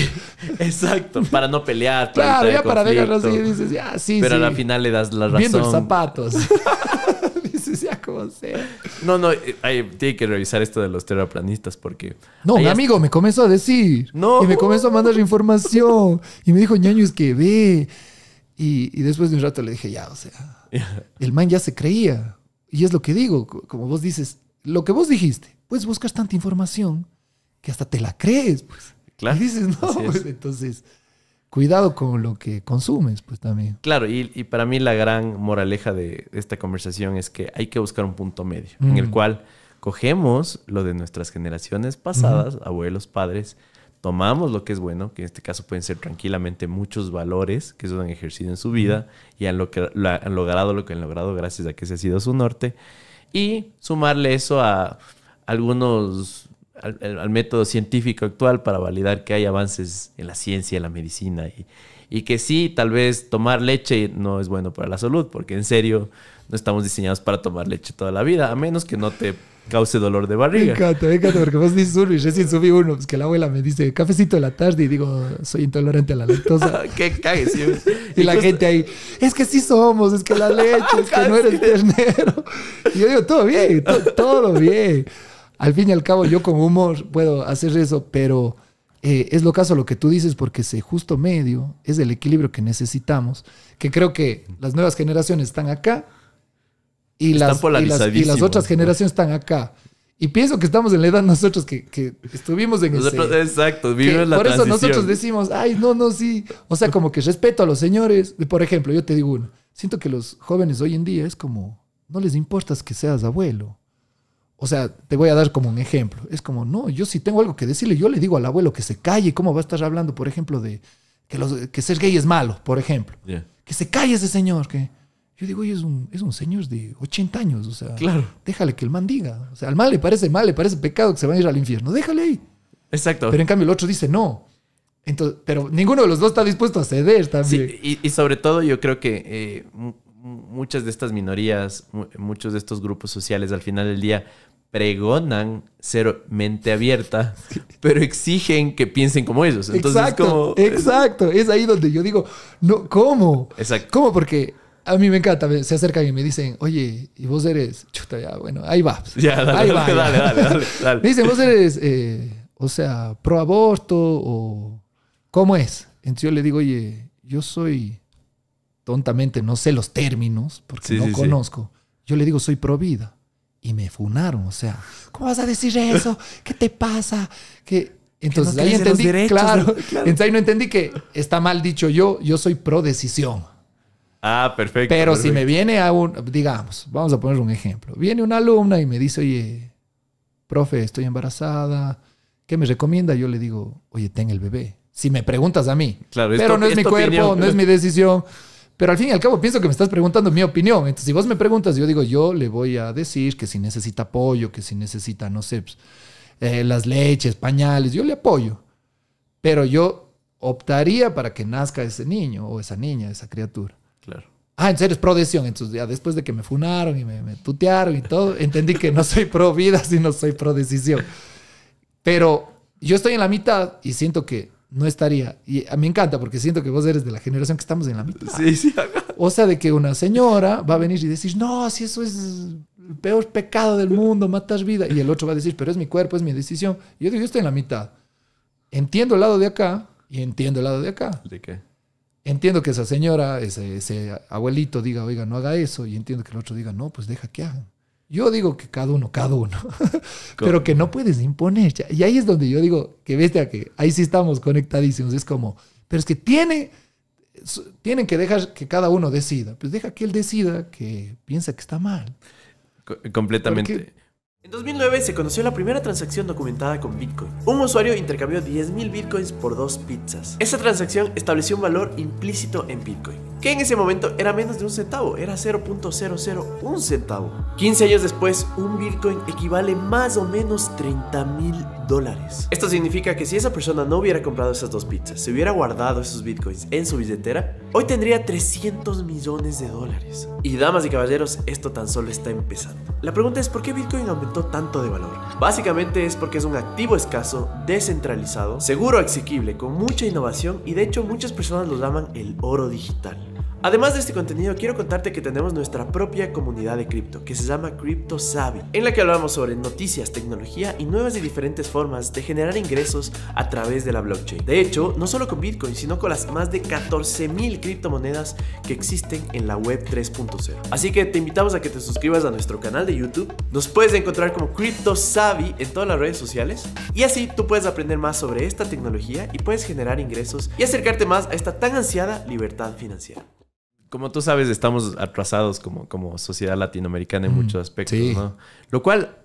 [SPEAKER 2] exacto, para no pelear. Para claro, ya para y dices, ya, sí, Pero sí. a la final le das la razón. Viendo los
[SPEAKER 1] zapatos. dices, ya, como sea.
[SPEAKER 2] No, no, eh, hay, tiene que revisar esto de los teraplanistas porque...
[SPEAKER 1] No, mi amigo me comenzó a decir. No. Y me comenzó a mandar información. y me dijo, ñaño, es que ve. Y, y después de un rato le dije, ya, o sea, el man ya se creía. Y es lo que digo, como vos dices, lo que vos dijiste, pues buscas tanta información que hasta te la crees, pues. Claro. dices, no, pues, entonces, cuidado con lo que consumes, pues también.
[SPEAKER 2] Claro, y, para mí la gran moraleja de esta conversación es que hay que buscar un punto medio en el mm. cual cogemos lo de nuestras generaciones pasadas, abuelos, padres, tomamos lo que es bueno, que en este caso pueden ser tranquilamente muchos valores que ellos han ejercido en su vida y lo, han, logrado lo que han logrado gracias a que ese ha sido su norte, y sumarle eso a algunos al, método científico actual para validar que hay avances en la ciencia, en la medicina y, que sí, tal vez tomar leche no es bueno para la salud, porque en serio no estamos diseñados para tomar leche toda la vida, a menos que no te cause dolor de barriga. Me encanta, encanta, porque
[SPEAKER 1] vos dices uno y recién subí uno, pues que la abuela me dice cafecito de la tarde y digo, soy intolerante a la lactosa. ¡Qué
[SPEAKER 2] cagues! y la gente
[SPEAKER 1] ahí, es que sí somos, es que la leche, es que no eres ah, ternero. Y yo digo, todo bien, todo bien al fin y al cabo yo con humor puedo hacer eso, pero eh, es lo caso lo que tú dices porque ese justo medio es el equilibrio que necesitamos, que creo que las nuevas generaciones están acá y, las, y, las, otras generaciones están acá. Y pienso que estamos en la edad nosotros que, estuvimos en nosotros, ese, Exacto, vivimos la Por eso nosotros decimos, ay, no, no, sí. O sea, como que respeto a los señores. Por ejemplo, yo te digo uno. Siento que los jóvenes hoy en día es como, no les importa que seas abuelo. O sea, te voy a dar como un ejemplo. Es como, no, yo si tengo algo que decirle, yo le digo al abuelo que se calle. ¿Cómo va a estar hablando, por ejemplo, de que, los, que ser gay es malo, por ejemplo? Que se calle ese señor. Que... Yo digo, oye, es un, señor de 80 años. O sea, déjale que el man diga. O sea, al mal le parece mal, le parece pecado que se van a ir al infierno. Déjale ahí. Exacto. Pero en cambio el otro dice, no. Entonces, pero ninguno de los dos está dispuesto a ceder también.
[SPEAKER 2] Sí, y, sobre todo yo creo que eh, muchas de estas minorías, muchos de estos grupos sociales al final del día pregonan ser mente abierta, pero exigen que piensen como ellos. Entonces, exacto, como...
[SPEAKER 1] exacto. Es ahí donde yo digo, no, ¿cómo? Exacto. ¿Cómo? Porque a mí me encanta, se acercan y me dicen, oye, y vos eres, chuta, ya, bueno, ahí va. Ya, ahí va, dale, Me dicen, vos eres, eh, o sea, pro aborto o cómo es. Entonces yo le digo, oye, yo soy tontamente, no sé los términos, porque no conozco. Yo le digo, soy pro vida y me funaron. O sea, ¿cómo vas a decir eso? ¿Qué te pasa? Que entonces ahí entendí, claro, Entonces no entendí que está mal dicho yo, yo soy pro decisión.
[SPEAKER 2] Ah, perfecto. Pero si me
[SPEAKER 1] viene a un, digamos, vamos a poner un ejemplo. Viene una alumna y me dice, oye, profe, estoy embarazada, ¿qué me recomienda? Yo le digo, oye, ten el bebé. Si me preguntas a mí. pero no es mi cuerpo, no es mi decisión. Pero al fin y al cabo pienso que me estás preguntando mi opinión. Entonces, si vos me preguntas, yo digo, yo le voy a decir que si necesita apoyo, que si necesita, no sé, pues, eh, las leches, pañales, yo le apoyo. Pero yo optaría para que nazca ese niño o esa niña, esa criatura. Claro. Ah, serio, es pro decisión. Entonces, ya después de que me funaron y me, me tutearon y todo, entendí que no soy pro vida, sino soy pro decisión. Pero yo estoy en la mitad y siento que no estaría. Y a mí me encanta porque siento que vos eres de la generación que estamos en la mitad. Sí, sí. O sea, de que una señora va a venir y decir, no, si eso es el peor pecado del mundo, matas vida. Y el otro va a decir, pero es mi cuerpo, es mi decisión. Y yo digo, yo estoy en la mitad. Entiendo el lado de acá y entiendo el lado de acá. ¿De qué? Entiendo que esa señora, ese, ese abuelito diga, oiga, no haga eso. Y entiendo que el otro diga, no, pues deja que hagan. Yo digo que cada uno, cada uno, pero que no puedes imponer. Y ahí es donde yo digo que bestia, que ahí sí estamos conectadísimos. Es como, pero es que tiene, tienen que dejar que cada uno decida. Pues deja que él decida que piensa que está mal.
[SPEAKER 2] completamente. En 2009 se conoció la primera transacción documentada con Bitcoin. Un usuario intercambió 10.000 Bitcoins por dos pizzas. Esta transacción estableció un valor implícito en Bitcoin, que en ese momento era menos de un centavo, era 0.001 centavo. 15 años después, un Bitcoin equivale más o menos 30.000 esto significa que si esa persona no hubiera comprado esas dos pizzas, se hubiera guardado esos bitcoins en su billetera, hoy tendría 300 millones de dólares. Y damas y caballeros, esto tan solo está empezando. La pregunta es ¿por qué Bitcoin aumentó tanto de valor? Básicamente es porque es un activo escaso, descentralizado, seguro, asequible, con mucha innovación y de hecho muchas personas lo llaman el oro digital. Además de este contenido, quiero contarte que tenemos nuestra propia comunidad de cripto, que se llama Crypto Savvy, en la que hablamos sobre noticias, tecnología y nuevas y diferentes formas de generar ingresos a través de la blockchain. De hecho, no solo con Bitcoin, sino con las más de 14.000 criptomonedas que existen en la web 3.0. Así que te invitamos a que te suscribas a nuestro canal de YouTube. Nos puedes encontrar como Crypto en todas las redes sociales y así tú puedes aprender más sobre esta tecnología y puedes generar ingresos y acercarte más a esta tan ansiada libertad financiera como tú sabes, estamos atrasados como, como sociedad latinoamericana en mm, muchos aspectos, ¿no? Lo cual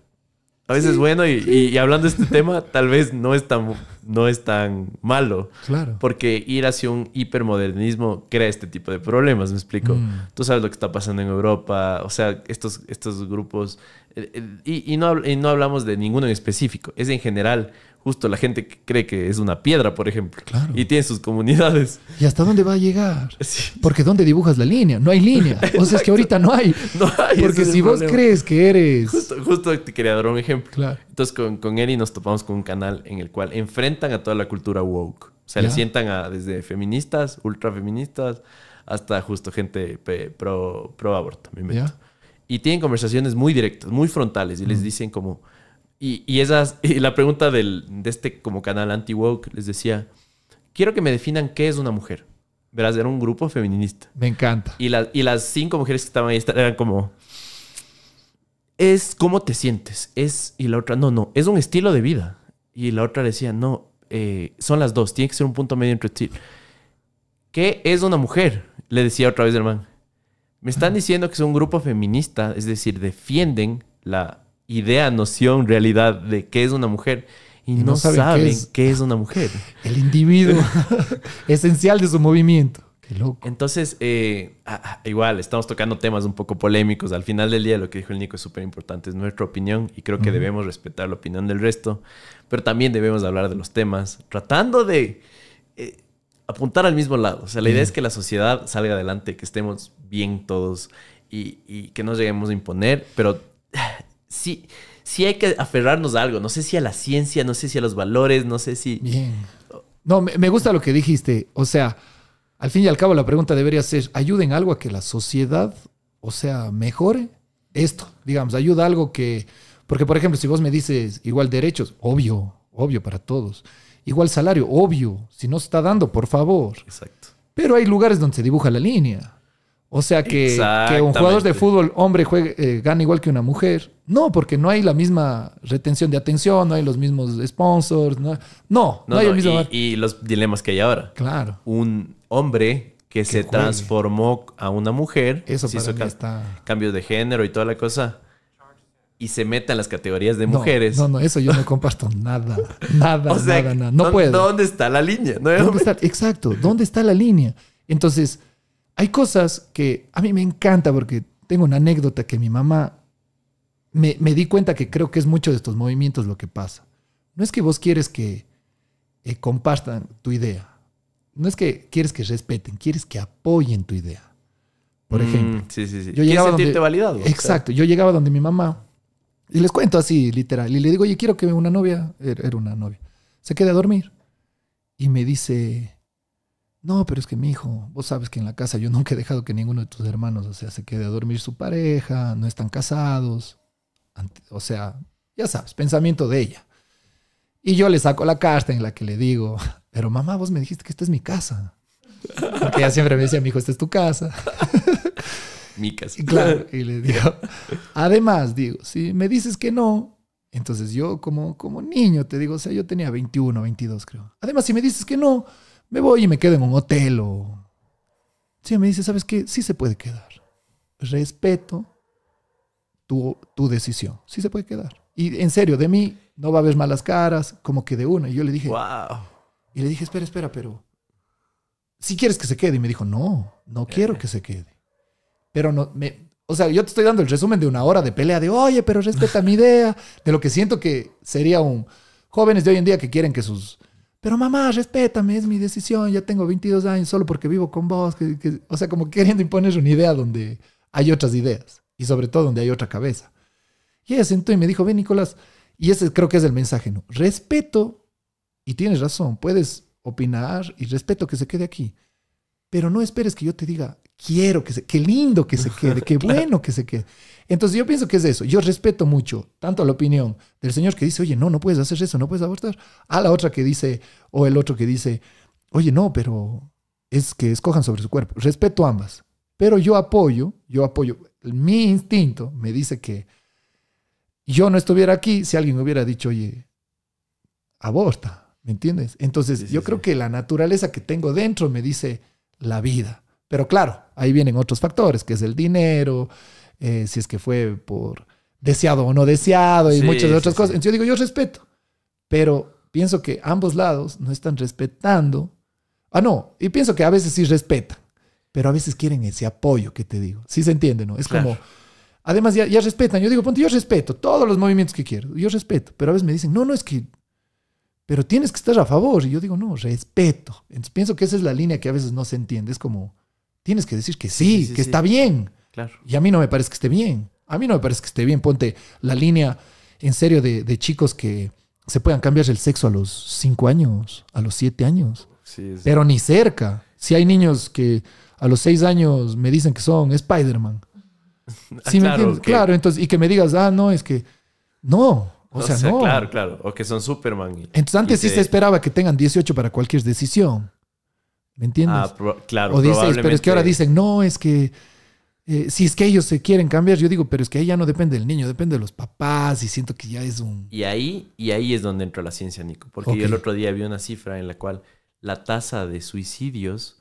[SPEAKER 2] a veces bueno y, hablando de este tema, tal vez no es tan, no es tan malo. Claro. Porque ir hacia un hipermodernismo crea este tipo de problemas, me explico. Mm. Tú sabes lo que está pasando en Europa, o sea, estos, estos grupos, eh, eh, y, no hablamos de ninguno en específico, es en general justo la gente que cree que es una piedra, por ejemplo. Claro. Y tiene sus comunidades.
[SPEAKER 1] ¿Y hasta dónde va a llegar? Porque ¿dónde dibujas la línea? No hay línea. entonces O sea, es que ahorita no hay. No hay. Porque si vos crees que eres...
[SPEAKER 2] Justo, te quería dar un ejemplo. Entonces con, con Eri nos topamos con un canal en el cual enfrentan a toda la cultura woke. O sea, le sientan a desde feministas, ultra feministas, hasta justo gente pro, pro aborto. Me Y tienen conversaciones muy directas, muy frontales, y les mm. dicen como, y, y esas, la pregunta de este como canal anti-woke les decía, quiero que me definan qué es una mujer. Verás, era un grupo feminista. Me encanta. Y, y las cinco mujeres que estaban ahí eran como, es cómo te sientes. Es, y la otra, no, no, es un estilo de vida. Y la otra decía, no, eh, son las dos, tiene que ser un punto medio entre ti. ¿Qué es una mujer? Le decía otra vez el man. Me están diciendo que es un grupo feminista, es decir, defienden la idea, noción, realidad de qué es una mujer y, no, saben, qué, es, una mujer. El individuo
[SPEAKER 1] esencial de su movimiento. Qué loco.
[SPEAKER 2] Entonces, eh, ah, ah, igual, estamos tocando temas un poco polémicos. Al final del día, lo que dijo el Nico es súper importante, es nuestra opinión y creo que debemos respetar la opinión del resto, pero también debemos hablar de los temas, tratando de eh, apuntar al mismo lado. O sea, la idea es que la sociedad salga adelante, que estemos bien todos y, y que no lleguemos a imponer, pero sí, sí hay que aferrarnos a algo. No sé si a la ciencia, no sé si a los valores, no sé si...
[SPEAKER 1] Bien. No, me gusta lo que dijiste. O sea, al fin y al cabo la pregunta debería ser, ¿ayuden algo a que la sociedad, o sea, mejore esto? Digamos, ayuda algo que... Porque, por ejemplo, si vos me dices igual derechos, obvio, obvio para todos. Igual salario, obvio. Si no se está dando, por favor. Exacto. Pero hay lugares donde se dibuja la línea. O sea, que, un jugador de fútbol hombre juegue, eh, igual que una mujer. No, porque no hay la misma retención de atención, no hay los mismos sponsors, no, no, hay el mismo...
[SPEAKER 2] Y, los dilemas que hay ahora. Claro. Un hombre que, se transformó a una mujer, Eso se está... cambios de género y toda la cosa y se meta en las categorías de mujeres. No, no, eso
[SPEAKER 1] yo no comparto nada, nada, No puedo. ¿Dónde está la línea? exacto, ¿dónde está la línea? Entonces, hay cosas que a mí me encanta porque tengo una anécdota que mi mamá me, di cuenta que creo que es mucho de estos movimientos lo que pasa. No es que vos quieres que eh, compartan tu idea. No es que quieres que respeten, quieres que apoyen tu idea. Por mm, ejemplo. Sí, sí, sí. Yo llegaba sentirte validado. Exacto. Yo llegaba donde mi mamá y les cuento así, literal. Y le digo, oye, quiero que una novia, er, era una novia, se quede a dormir. Y me dice, no, pero es que mi hijo, vos sabes que en la casa yo nunca he dejado que ninguno de tus hermanos, o sea, se quede a dormir su pareja, no están casados. O sea, ya sabes, pensamiento de ella. Y yo le saco la carta en la que le digo, pero mamá, vos me dijiste que esta es mi casa. Porque ella siempre me decía, mi hijo, esta es tu casa. Mi casa. Y claro, y le digo, además, digo, si me dices que no, entonces yo como, como niño te digo, o sea, yo tenía 21, 22 creo. Además, si me dices que no, me voy y me quedo en un hotel o... Sí, me dice, ¿sabes qué? Sí se puede quedar. Respeto tu, tu decisión. Sí se puede quedar. Y en serio, de mí no va a haber malas caras, como que de una. Y yo le dije, wow. Y le dije, espera, espera, pero si quieres que se quede. Y me dijo, no, no eh. quiero que se quede. Pero no, me, o sea, yo te estoy dando el resumen de una hora de pelea de, oye, pero respeta mi idea, de lo que siento que sería un jóvenes de hoy en día que quieren que sus pero mamá, respétame, es mi decisión, ya tengo 22 años solo porque vivo con vos. Que, o sea, como queriendo imponer una idea donde hay otras ideas y sobre todo donde hay otra cabeza. Y ella sentó y me dijo, ven Nicolás, y ese creo que es el mensaje, ¿no? Respeto, y tienes razón, puedes opinar y respeto que se quede aquí, pero no esperes que yo te diga, quiero que se, qué lindo que se quede, qué bueno que se quede. Entonces yo pienso que es eso. Yo respeto mucho tanto la opinión del señor que dice, oye, no, no puedes hacer eso, no puedes abortar, a la otra que dice, o el otro que dice, oye, no, pero es que escojan sobre su cuerpo. Respeto ambas, pero yo apoyo, yo apoyo. Mi instinto me dice que yo no estuviera aquí si alguien me hubiera dicho, oye, aborta, ¿me entiendes? Entonces yo creo que la naturaleza que tengo dentro me dice la vida pero claro, ahí vienen otros factores, que es el dinero, eh, si es que fue por deseado o no deseado y muchas otras cosas. Entonces yo digo, yo respeto, pero pienso que ambos lados no están respetando. Ah, no, y pienso que a veces sí respetan, pero a veces quieren ese apoyo que te digo. Sí se entiende, ¿no? Es como, además ya, ya, respetan. Yo digo, ponte, yo respeto todos los movimientos que quiero, yo respeto, pero a veces me dicen, no, no es que, pero tienes que estar a favor. Y yo digo, no, respeto. Entonces pienso que esa es la línea que a veces no se entiende. Es como, tienes que decir que sí, que está bien. Y a mí no me parece que esté bien. A mí no me parece que esté bien. Ponte la línea en serio de, chicos que se puedan cambiar el sexo a los cinco años, a los siete años. Pero ni cerca. Si hay niños que a los 6 años me dicen que son Spider-Man.
[SPEAKER 2] Ah, ¿Sí claro, me claro,
[SPEAKER 1] entonces, y que me digas, ah, no, es que. No, o, sea, no. Claro,
[SPEAKER 2] claro. O que son Superman. entonces, antes sí se
[SPEAKER 1] esperaba que tengan 18 para cualquier decisión. ¿Me entiendes? Ah, claro. O pero es que ahora dicen, no, es que eh, si es que ellos se quieren cambiar, yo digo, pero es que ahí ya no depende del niño, depende de los papás y siento que ya es un... Y
[SPEAKER 2] ahí, y ahí es donde entra la ciencia, Nico, porque yo el otro día vi una cifra en la cual la tasa de suicidios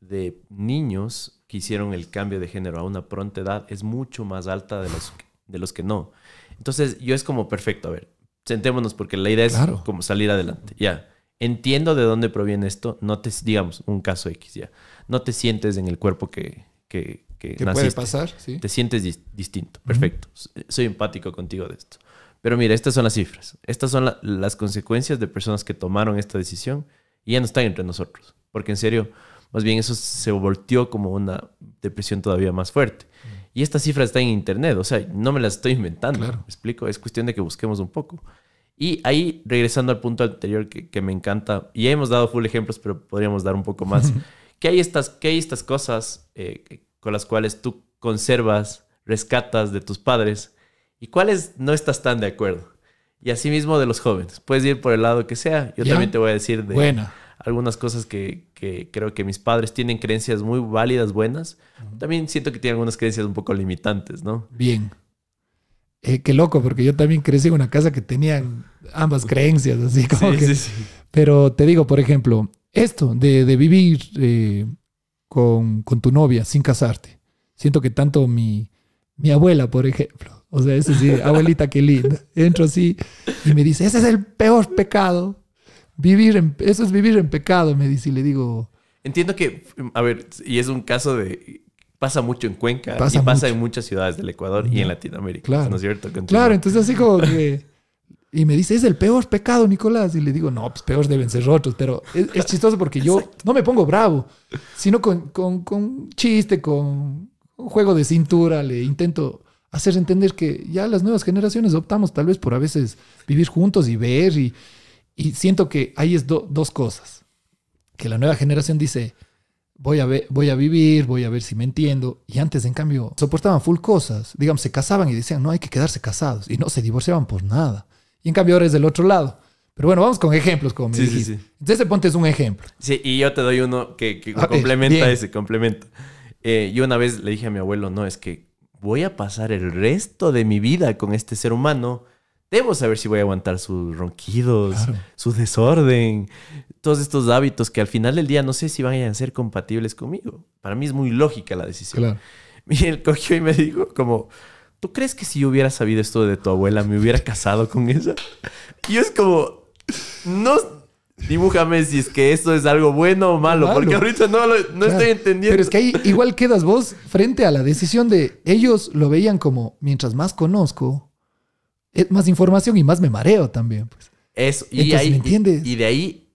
[SPEAKER 2] de niños que hicieron el cambio de género a una pronta edad es mucho más alta de los, de los que no. Entonces yo es como, perfecto, a ver, sentémonos porque la idea es como salir adelante, ya entiendo de dónde proviene esto, no te, digamos, un caso X ya, no te sientes en el cuerpo que... que, que ¿Qué puede pasar? ¿sí? Te sientes distinto, perfecto. Soy empático contigo de esto. Pero mira, estas son las cifras. Estas son las consecuencias de personas que tomaron esta decisión y ya no están entre nosotros. Porque en serio, más bien eso se volteó como una depresión todavía más fuerte. Y estas cifras están en internet, o sea, no me las estoy inventando. explico? Es cuestión de que busquemos un poco. Y ahí, regresando al punto anterior que, me encanta, y ya hemos dado full ejemplos, pero podríamos dar un poco más, ¿Qué hay estas, estas cosas eh, con las cuales tú conservas, rescatas de tus padres y cuáles no estás tan de acuerdo. Y asimismo de los jóvenes. Puedes ir por el lado que sea. Yo también te voy a decir de algunas cosas que, creo que mis padres tienen creencias muy válidas, buenas. También siento que tienen algunas creencias un poco limitantes, ¿no?
[SPEAKER 1] Bien. Eh, qué loco, porque yo también crecí en una casa que tenía ambas creencias, así como que... Pero te digo, por ejemplo, esto de, vivir eh, con, tu novia sin casarte. Siento que tanto mi, abuela, por ejemplo, o sea, ese sí, abuelita, qué linda. Entro así y me dice, ese es el peor pecado. Vivir eso es vivir en pecado, me dice. Y le digo...
[SPEAKER 2] Entiendo que, a ver, y es un caso de pasa mucho en Cuenca y pasa en muchas ciudades del Ecuador y en Latinoamérica. Claro. ¿No es cierto? Claro, entonces así como
[SPEAKER 1] Y me dice, es el peor pecado, Nicolás. Y le digo, no, pues peores deben ser otros. Pero es, chistoso porque yo no me pongo bravo, sino con, con, chiste, con un juego de cintura, le intento hacer entender que ya las nuevas generaciones optamos tal vez por a veces vivir juntos y ver. Y, y siento que ahí es dos cosas. Que la nueva generación dice, voy a, voy a vivir, voy a ver si me entiendo. Y antes, en cambio, soportaban full cosas. Digamos, se casaban y decían, no hay que quedarse casados. Y no se divorciaban por nada. Y en cambio ahora es del otro lado. Pero bueno, vamos con ejemplos, como me sí, Sí, sí. Entonces, este ponte es un ejemplo.
[SPEAKER 2] Sí, y yo te doy uno que, complementa ese, complemento. Eh, yo una vez le dije a mi abuelo, no, es que voy a pasar el resto de mi vida con este ser humano Debo saber si voy a aguantar sus ronquidos, su desorden, todos estos hábitos que al final del día no sé si van a ser compatibles conmigo. Para mí es muy lógica la decisión. Claro. Y cogió y me dijo como, ¿tú crees que si yo hubiera sabido esto de tu abuela me hubiera casado con ella? Y es como, no, Dibújame si es que esto es algo bueno o malo, porque ahorita no, estoy entendiendo. Pero es que ahí
[SPEAKER 1] igual quedas vos frente a la decisión de ellos lo veían como mientras más conozco, más información y más me mareo también. Eso, pues. y,
[SPEAKER 2] Y, de ahí,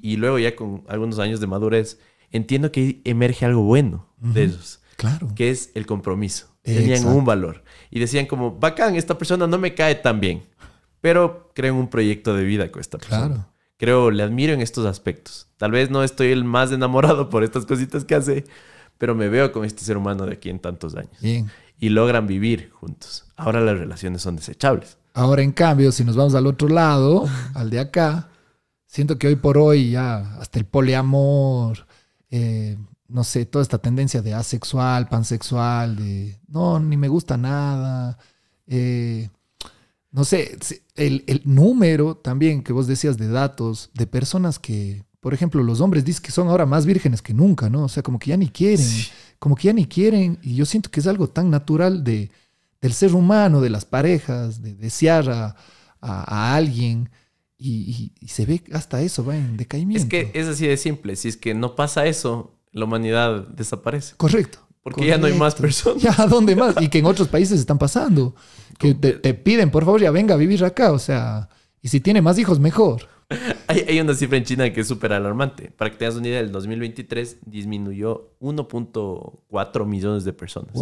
[SPEAKER 2] y, luego ya con algunos años de madurez, entiendo que emerge algo bueno de ellos. Claro. Que es el compromiso. Tenían un valor. Y decían como, bacán, esta persona no me cae tan bien, pero creo en un proyecto de vida con esta persona. Claro. Creo, le admiro en estos aspectos. Tal vez no estoy el más enamorado por estas cositas que hace, pero me veo con este ser humano de aquí en tantos años. Bien. Y logran vivir juntos. Ahora las relaciones son desechables.
[SPEAKER 1] Ahora, en cambio, si nos vamos al otro lado, al de acá, siento que hoy por hoy ya hasta el poliamor, eh, no sé, toda esta tendencia de asexual, pansexual, de no, ni me gusta nada. Eh, no sé, el, el, número también que vos decías de datos, de personas que por ejemplo, los hombres dicen que son ahora más vírgenes que nunca, ¿no? O sea, como que ya ni quieren, como que ya ni quieren. Y yo siento que es algo tan natural de, del ser humano, de las parejas, de desear a, alguien. Y, se ve hasta eso, va en decaimiento. Es
[SPEAKER 2] que es así de simple. Si es que no pasa eso, la humanidad desaparece. Correcto. Porque ya no hay más personas. Ya, ¿a
[SPEAKER 1] dónde más? Y que en otros países están pasando. Que te, te piden, por favor, ya venga a vivir acá. O sea, y si tiene más hijos, mejor.
[SPEAKER 2] hay, una cifra en China que es súper alarmante. Para que tengas una idea, el 2023 disminuyó 1.4 millones de personas.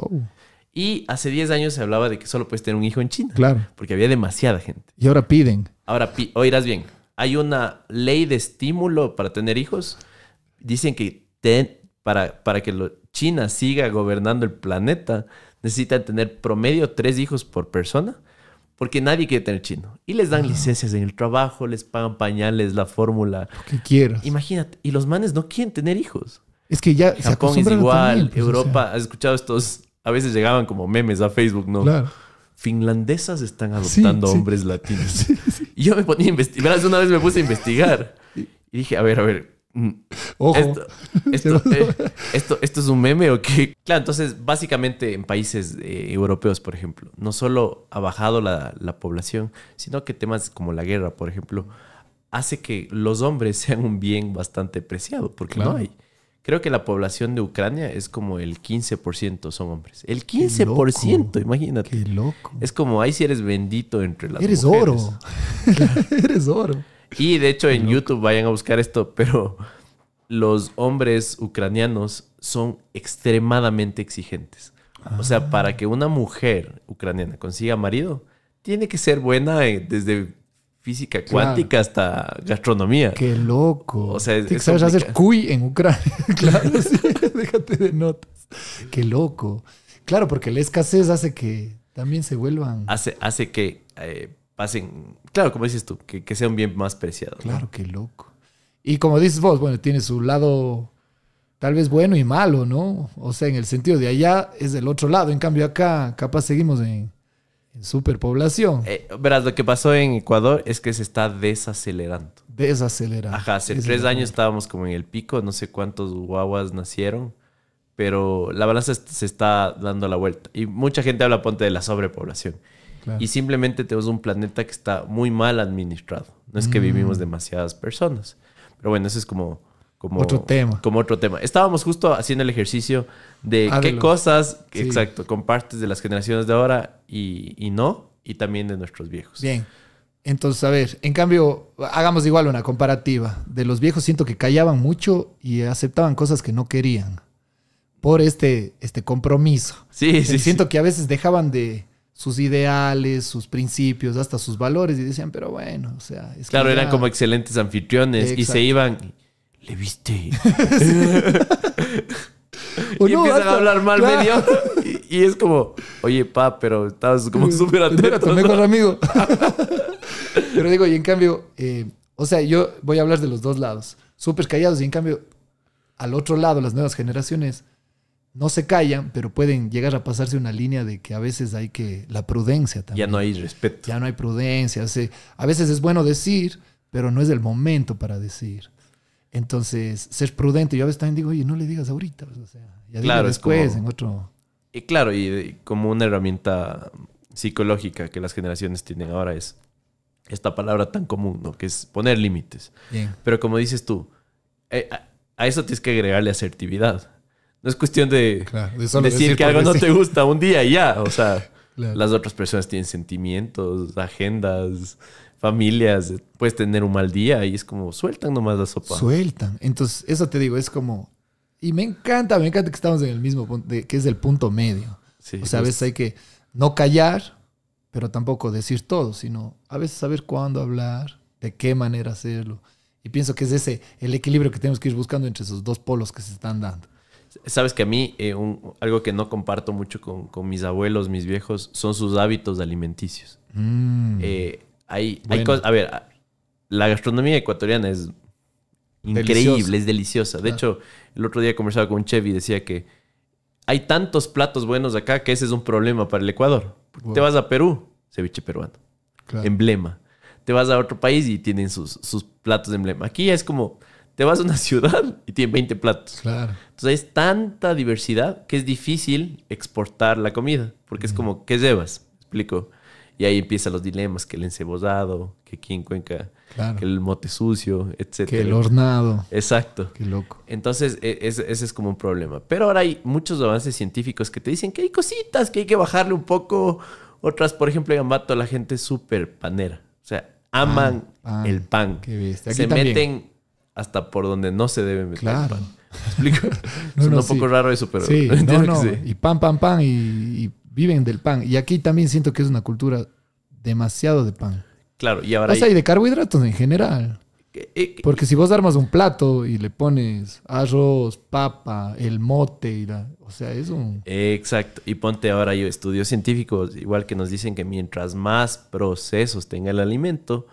[SPEAKER 2] Y hace 10 años se hablaba de que solo puedes tener un hijo en China. Claro. Porque había demasiada gente.
[SPEAKER 1] Y ahora piden.
[SPEAKER 2] Ahora oirás bien. Hay una ley de estímulo para tener hijos. Dicen que para, para que China siga gobernando el planeta, necesitan tener promedio tres hijos por persona porque nadie quiere tener chino. Y les dan ah. licencias en el trabajo, les pagan pañales, la fórmula. Lo que quieras. Imagínate, y los manes no quieren tener hijos. Es que ya Japón es igual, pues, Europa, has escuchado estos, a veces llegaban como memes a Facebook, ¿no? Claro. Finlandesas están adoptando hombres latinos. y yo me ponía a investigar, una vez me puse a investigar y dije, a ver, a ver, Mm. Eh, esto, esto, es un meme o qué? Claro, entonces básicamente en países eh, europeos, por ejemplo, no solo ha bajado la, población, sino que temas como la guerra, por ejemplo, hace que los hombres sean un bien bastante preciado, porque no hay. Creo que la población de Ucrania es como el 15% son hombres. El 15%, imagínate. loco. Es como ahí si eres bendito entre las mujeres. eres oro. Eres oro. Y de hecho en YouTube vayan a buscar esto, pero los hombres ucranianos son extremadamente exigentes. O sea, ah. para que una mujer ucraniana consiga marido, tiene que ser buena eh, desde física cuántica hasta gastronomía. Qué
[SPEAKER 1] loco.
[SPEAKER 2] O sea, es sabes hacer
[SPEAKER 1] cuy en Ucrania. claro, Déjate de notas. Qué
[SPEAKER 2] loco.
[SPEAKER 1] Claro, porque la escasez hace que también se vuelvan.
[SPEAKER 2] Hace, hace que eh, claro, como dices tú, que, que sea un bien más preciado. Claro, qué loco.
[SPEAKER 1] Y como dices vos, bueno, tiene su lado tal vez bueno y malo, ¿no? O sea, en el sentido de allá es del otro lado, en cambio acá capaz seguimos en, superpoblación.
[SPEAKER 2] Eh, verás, lo que pasó en Ecuador es que se está desacelerando.
[SPEAKER 1] Desacelerando. Ajá, hace tres años
[SPEAKER 2] estábamos como en el pico, no sé cuántos guaguas nacieron, pero la balanza se está dando la vuelta. Y mucha gente habla, ponte, de la sobrepoblación. Y simplemente tenemos un planeta que está muy mal administrado. No es que mm. vivimos demasiadas personas. Pero bueno, eso es como... otro tema. Como otro tema. Estábamos justo haciendo el ejercicio de qué cosas, exacto, compartes de las generaciones de ahora y, no, y también de nuestros viejos.
[SPEAKER 1] Bien. Entonces, a ver, en cambio, hagamos igual una comparativa. De los viejos siento que callaban mucho y aceptaban cosas que no querían por este, este compromiso. Sí, sí. Siento que a veces dejaban de, sus ideales, sus principios, hasta sus valores y decían, pero bueno, o sea, Claro, eran como
[SPEAKER 2] excelentes anfitriones y se iban, le viste. y
[SPEAKER 1] empiezan a hablar mal medio
[SPEAKER 2] y, es como, oye, pa, pero estabas como súper atento. Tú eres ¿no? amigo.
[SPEAKER 1] pero digo, y en cambio, eh, o sea, yo voy a hablar de los dos lados, súper callados y en cambio, al otro lado, las nuevas generaciones no se callan, pero pueden llegar a pasarse una línea de que a veces hay que la prudencia también. Ya no hay respeto. Ya no hay prudencia. a veces es bueno decir, pero no es el momento para decir. Entonces, ser prudente. Yo a veces también digo, oye, no le digas ahorita. claro, después, en otro.
[SPEAKER 2] Y claro, y, como una herramienta psicológica que las generaciones tienen ahora es esta palabra tan común, ¿no? Que es poner límites. Pero como dices tú, eh, a, a eso tienes que agregarle asertividad. No es cuestión de, decir, que algo no te gusta un día y ya. O sea, las otras personas tienen sentimientos, agendas, familias. Puedes tener un mal día y es como sueltan nomás la sopa. Sueltan.
[SPEAKER 1] Entonces, eso te digo, es como. Y me encanta, me encanta que estamos en el mismo punto, que es el punto medio. o sea, a veces hay que no callar, pero tampoco decir todo, sino a veces saber cuándo hablar, de qué manera hacerlo. Y pienso que es ese el equilibrio que tenemos que ir buscando entre esos dos polos que se están dando.
[SPEAKER 2] Sabes que a mí eh, algo que no comparto mucho con, mis abuelos, mis viejos, son sus hábitos alimenticios. Mm. Eh, hay, cosas, a ver, la gastronomía ecuatoriana es increíble, es deliciosa. De hecho, el otro día conversaba con un chef y decía que hay tantos platos buenos acá que ese es un problema para el Ecuador. Te vas a Perú, ceviche peruano, emblema. Te vas a otro país y tienen sus, sus platos de emblema. Aquí es como te vas a una ciudad y tiene 20 platos. Claro. Entonces hay tanta diversidad que es difícil exportar la comida, porque es como, ¿qué llevas? Explico. Y ahí empiezan los dilemas, que el encebosado, que aquí Cuenca, que el mote sucio, etc. Que el hornado. Exacto. Qué loco. Entonces, e, ese es, como un problema. Pero ahora hay muchos avances científicos que te dicen que hay cositas, que hay que bajarle un poco. Otras, por ejemplo, en a la gente es súper panera. O sea, aman el pan. Se meten hasta por donde no se debe meter. Claro. Pan. ¿Me explico? un poco raro eso, pero sí, no, no. Y
[SPEAKER 1] pan, pan, pan, y, viven del pan. Y aquí también siento que es una cultura demasiado de pan. Claro, y ahora. O sea, y de carbohidratos en general. Eh, eh, Porque si vos armas un plato y le pones arroz, papa, el mote, y la, o sea, es un...
[SPEAKER 2] Exacto. Y ponte ahora yo, estudios científicos, igual que nos dicen que mientras más procesos tenga el alimento...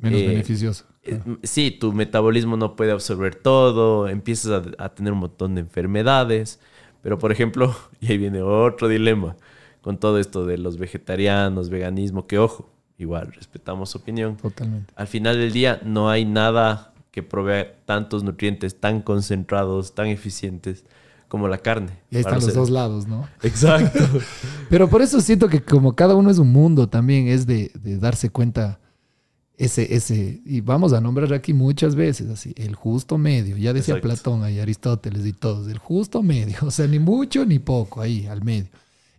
[SPEAKER 2] Menos eh, beneficioso. Eh, sí, tu metabolismo no puede absorber todo, empiezas a, tener un montón de enfermedades, pero por ejemplo, y ahí viene otro dilema con todo esto de los vegetarianos, veganismo, que ojo, igual respetamos su opinión. Totalmente. Al final del día no hay nada que provea tantos nutrientes tan concentrados, tan eficientes como la carne. Y ahí están los dos lados, ¿no? Exacto.
[SPEAKER 1] pero por eso siento que como cada uno es un mundo también, es de darse cuenta ese, ese, y vamos a nombrar aquí muchas veces, así, el justo medio, ya decía Platón y Aristóteles y todos, el justo medio, o sea, ni mucho ni poco, ahí, al medio.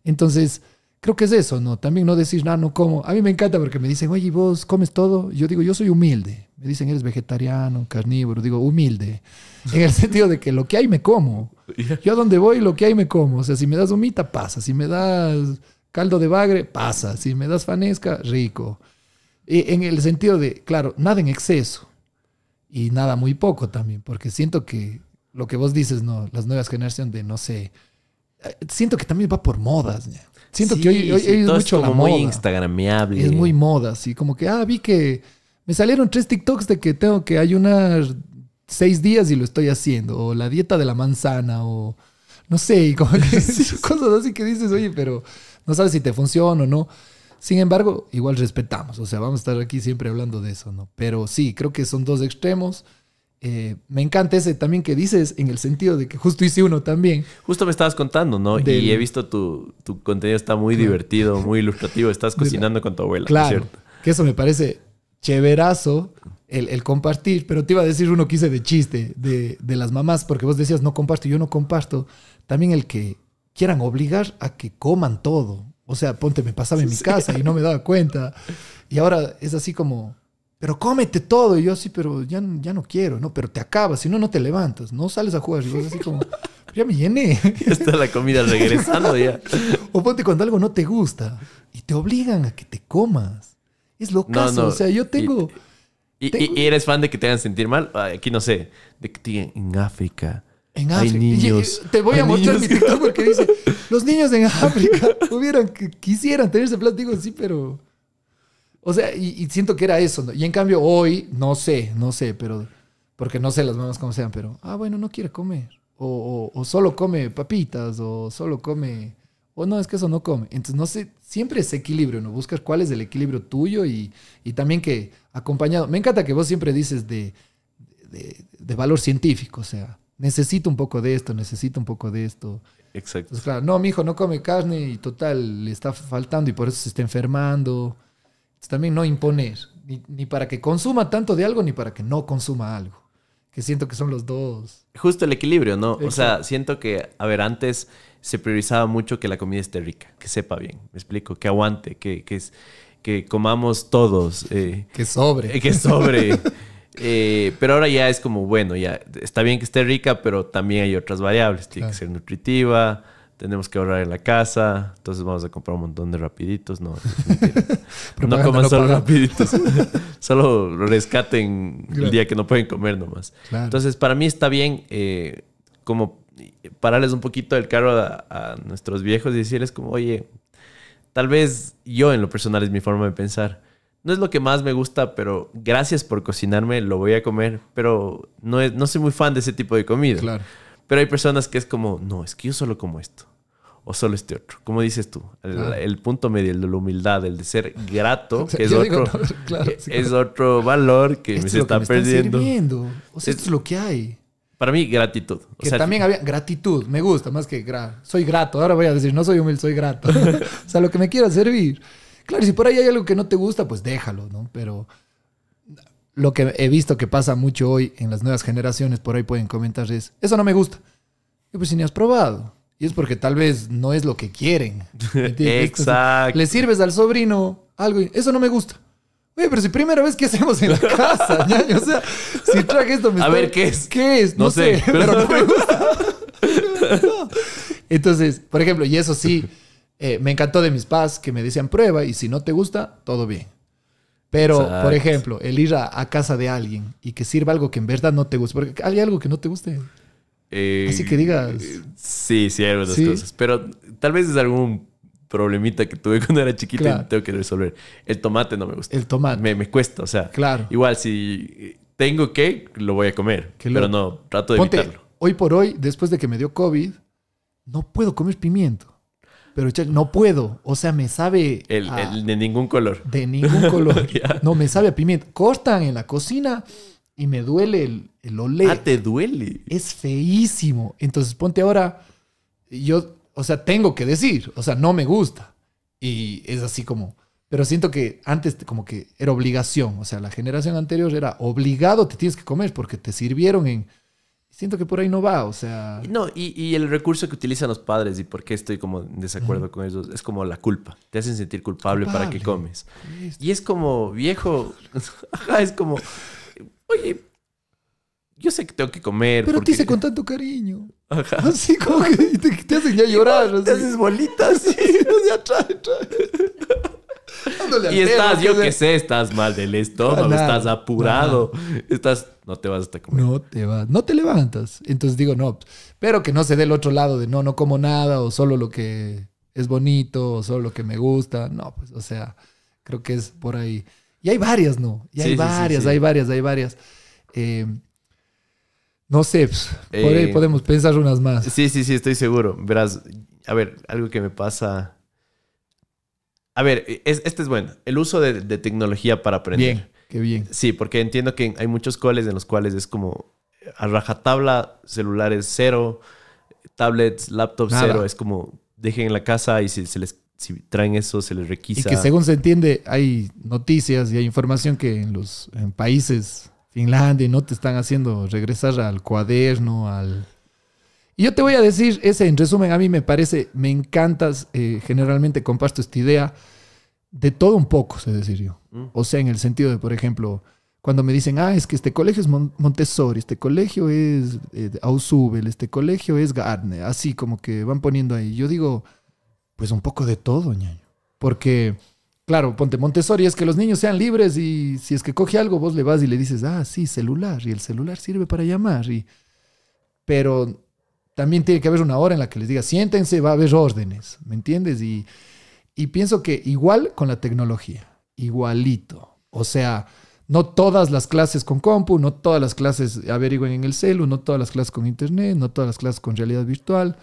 [SPEAKER 1] Entonces, creo que es eso, ¿no? También no decir, ah, no, no como. A mí me encanta porque me dicen, oye, vos comes todo? Yo digo, yo soy humilde. Me dicen, eres vegetariano, carnívoro. Digo, humilde. En el sentido de que lo que hay me como. Yo a donde voy, lo que hay me como. O sea, si me das humita, pasa. Si me das caldo de bagre, pasa. Si me das fanesca, rico. E, en el sentido de, claro, nada en exceso y nada muy poco también, porque siento que lo que vos dices, no, las nuevas generaciones de no sé, eh, siento que también va por modas. Siento que hoy, es mucho es como muy Es muy moda, así como que ah, vi que me salieron tres TikToks de que tengo que ayunar seis días y lo estoy haciendo, o la dieta de la manzana, o no sé, y como que cosas así que dices, oye, pero no sabes si te funciona o no. Sin embargo, igual respetamos, o sea, vamos a estar aquí siempre hablando de eso, ¿no? Pero sí, creo que son dos extremos. Eh, me encanta ese también que dices, en el sentido de que justo hice uno también.
[SPEAKER 2] Justo me estabas contando, ¿no? Y he visto tu, contenido está muy divertido, muy ilustrativo. Estás cocinando con tu abuela. Claro.
[SPEAKER 1] ¿cierto? Que eso me parece chéverazo el, compartir. Pero te iba a decir uno que hice de chiste de, de las mamás, porque vos decías no comparto, yo no comparto. También el que quieran obligar a que coman todo. O sea, ponte, me pasaba en mi casa y no me daba cuenta. Y ahora es así como, pero cómete todo. Y yo así, pero ya, ya no quiero, ¿no? Pero te acabas, si no, no te levantas, no sales a jugar. Y vos así como, ya me llené. Ya está la comida regresando ya. o ponte cuando algo no te gusta y te obligan a que te comas. Es lo O sea, yo tengo...
[SPEAKER 2] Y, y, eres fan de que te hagan sentir mal. Aquí no sé, de que en África
[SPEAKER 1] en África. niños. te voy a mostrar mi TikTok porque dice, los niños en África hubieran, quisieran tener ese plástico Digo, sí, pero... O sea, y, siento que era eso. ¿no? Y en cambio hoy, no sé, no sé, pero... Porque no sé las mamás cómo sean, pero... Ah, bueno, no quiere comer. O, solo come papitas, o solo come... O no, es que eso no come. Entonces, no sé, siempre es equilibrio, ¿no? Buscas cuál es el equilibrio tuyo y, también que acompañado. Me encanta que vos siempre dices de, de, de valor científico, o sea, necesito un poco de esto, necesito un poco de esto. Exacto. no, mi hijo no come carne y total, le está faltando y por eso se está enfermando. también no imponer, ni, para que consuma tanto de algo, ni para que no consuma algo. Que siento que son los dos.
[SPEAKER 2] Justo el equilibrio, ¿no? O sea, siento que, a ver, antes se priorizaba mucho que la comida esté rica, que sepa bien, me explico, que aguante, que, que comamos todos. Eh, que sobre. que sobre. Eh, pero ahora ya es como, bueno, ya está bien que esté rica, pero también hay otras variables. Tiene que ser nutritiva, tenemos que ahorrar en la casa, entonces vamos a comprar un montón de rapiditos. No, no coman solo rapiditos. solo rescaten el día que no pueden comer nomás. Entonces, para mí está bien eh, como pararles un poquito el carro a nuestros viejos y decirles como, oye, tal vez yo en lo personal es mi forma de pensar no es lo que más me gusta, pero gracias por cocinarme, lo voy a comer. Pero no, es, no soy muy fan de ese tipo de comida. Claro. Pero hay personas que es como, no, es que yo solo como esto. O solo este otro. Como dices tú, el, ah. punto medio, el de la humildad, el de ser grato, es otro, claro, es otro valor que me se está perdiendo. O sea, es, esto es
[SPEAKER 1] lo que hay.
[SPEAKER 2] Para mí, gratitud.
[SPEAKER 1] que también había gratitud, me gusta más que gra soy grato. Ahora voy a decir, no soy humilde, soy grato. o sea, lo que me quiera servir. Claro, si por ahí hay algo que no te gusta, pues déjalo, ¿no? Pero lo que he visto que pasa mucho hoy en las nuevas generaciones, por ahí pueden comentar, es, eso no me gusta. Y pues si ni has probado. Y es porque tal vez no es lo que quieren. Exacto. Le sirves al sobrino algo y eso no me gusta. Oye, pero si primera vez que hacemos en la casa, ñaño, o sea, si traje esto A ver, ¿qué es? ¿Qué es? No, sé, pero no me gusta. Entonces, por ejemplo, y eso sí, eh, me encantó de mis paz que me decían prueba y si no te gusta, todo bien. Pero, por ejemplo, el ir a, casa de alguien y que sirva algo que en verdad no te guste. Porque hay algo que no te guste.
[SPEAKER 2] Eh, Así que
[SPEAKER 1] digas. Eh,
[SPEAKER 2] sí, sí, hay cosas. Pero tal vez es algún problemita que tuve cuando era chiquito y tengo que resolver. El tomate no me gusta. El tomate. Me, cuesta, o sea. Claro. Igual, si tengo que, lo voy a comer. pero no, trato de evitarlo.
[SPEAKER 1] Hoy por hoy, después de que me dio COVID, no puedo comer pimiento pero no puedo. O sea, me sabe. El,
[SPEAKER 2] de ningún color.
[SPEAKER 1] De ningún color. No, me sabe a pimienta. Cortan en la cocina y me duele el, el olé. Ah, te duele. Es feísimo. Entonces ponte ahora. Yo, o sea, tengo que decir. O sea, no me gusta. Y es así como. Pero siento que antes como que era obligación. O sea, la generación anterior era obligado, te tienes que comer porque te sirvieron en siento que por ahí no va, o sea...
[SPEAKER 2] No, y, el recurso que utilizan los padres y por qué estoy como en desacuerdo con ellos es como la culpa. Te hacen sentir culpable, para que comes. Y es como,
[SPEAKER 1] viejo, es como, oye,
[SPEAKER 2] yo sé que tengo que comer. Pero te hice
[SPEAKER 1] con tanto cariño.
[SPEAKER 2] Ajá. Así
[SPEAKER 1] como que te, hacen ya llorar. Te haces bolitas, así, ya trae, trae y estás, yo qué
[SPEAKER 2] sé, estás mal del estómago, estás apurado, estás, no te vas hasta comer.
[SPEAKER 1] No te vas, no te levantas. Entonces digo, no, pero que no se dé el otro lado de no, no como nada o solo lo que es bonito o solo lo que me gusta. No, pues, o sea, creo que es por ahí. Y hay varias, ¿no? Y hay varias, hay varias, hay varias. Eh, no sé, pues, eh, podemos pensar unas más.
[SPEAKER 2] Sí, sí, sí, estoy seguro. Verás, a ver, algo que me pasa a ver, este es bueno. El uso de, tecnología para aprender. Bien, qué bien. Sí, porque entiendo que hay muchos coles en los cuales es como a rajatabla, celulares cero, tablets, laptops cero. Es como dejen en la casa y si se les traen eso se les requisa. Y que según
[SPEAKER 1] se entiende hay noticias y hay información que en los países Finlandia no te están haciendo regresar al cuaderno, al... Y yo te voy a decir ese, en resumen, a mí me parece, me encantas, eh, generalmente comparto esta idea de todo un poco, se decir yo. Mm. O sea, en el sentido de, por ejemplo, cuando me dicen, ah, es que este colegio es Montessori, este colegio es eh, Ausubel, este colegio es Gardner, así como que van poniendo ahí. Yo digo, pues un poco de todo, ñaño. Porque, claro, ponte Montessori es que los niños sean libres y si es que coge algo, vos le vas y le dices, ah, sí, celular, y el celular sirve para llamar. Y... Pero también tiene que haber una hora en la que les diga, siéntense, va a haber órdenes, ¿me entiendes? Y y pienso que igual con la tecnología, igualito. O sea, no todas las clases con compu, no todas las clases averigüen en el celu, no todas las clases con internet, no todas las clases con realidad virtual,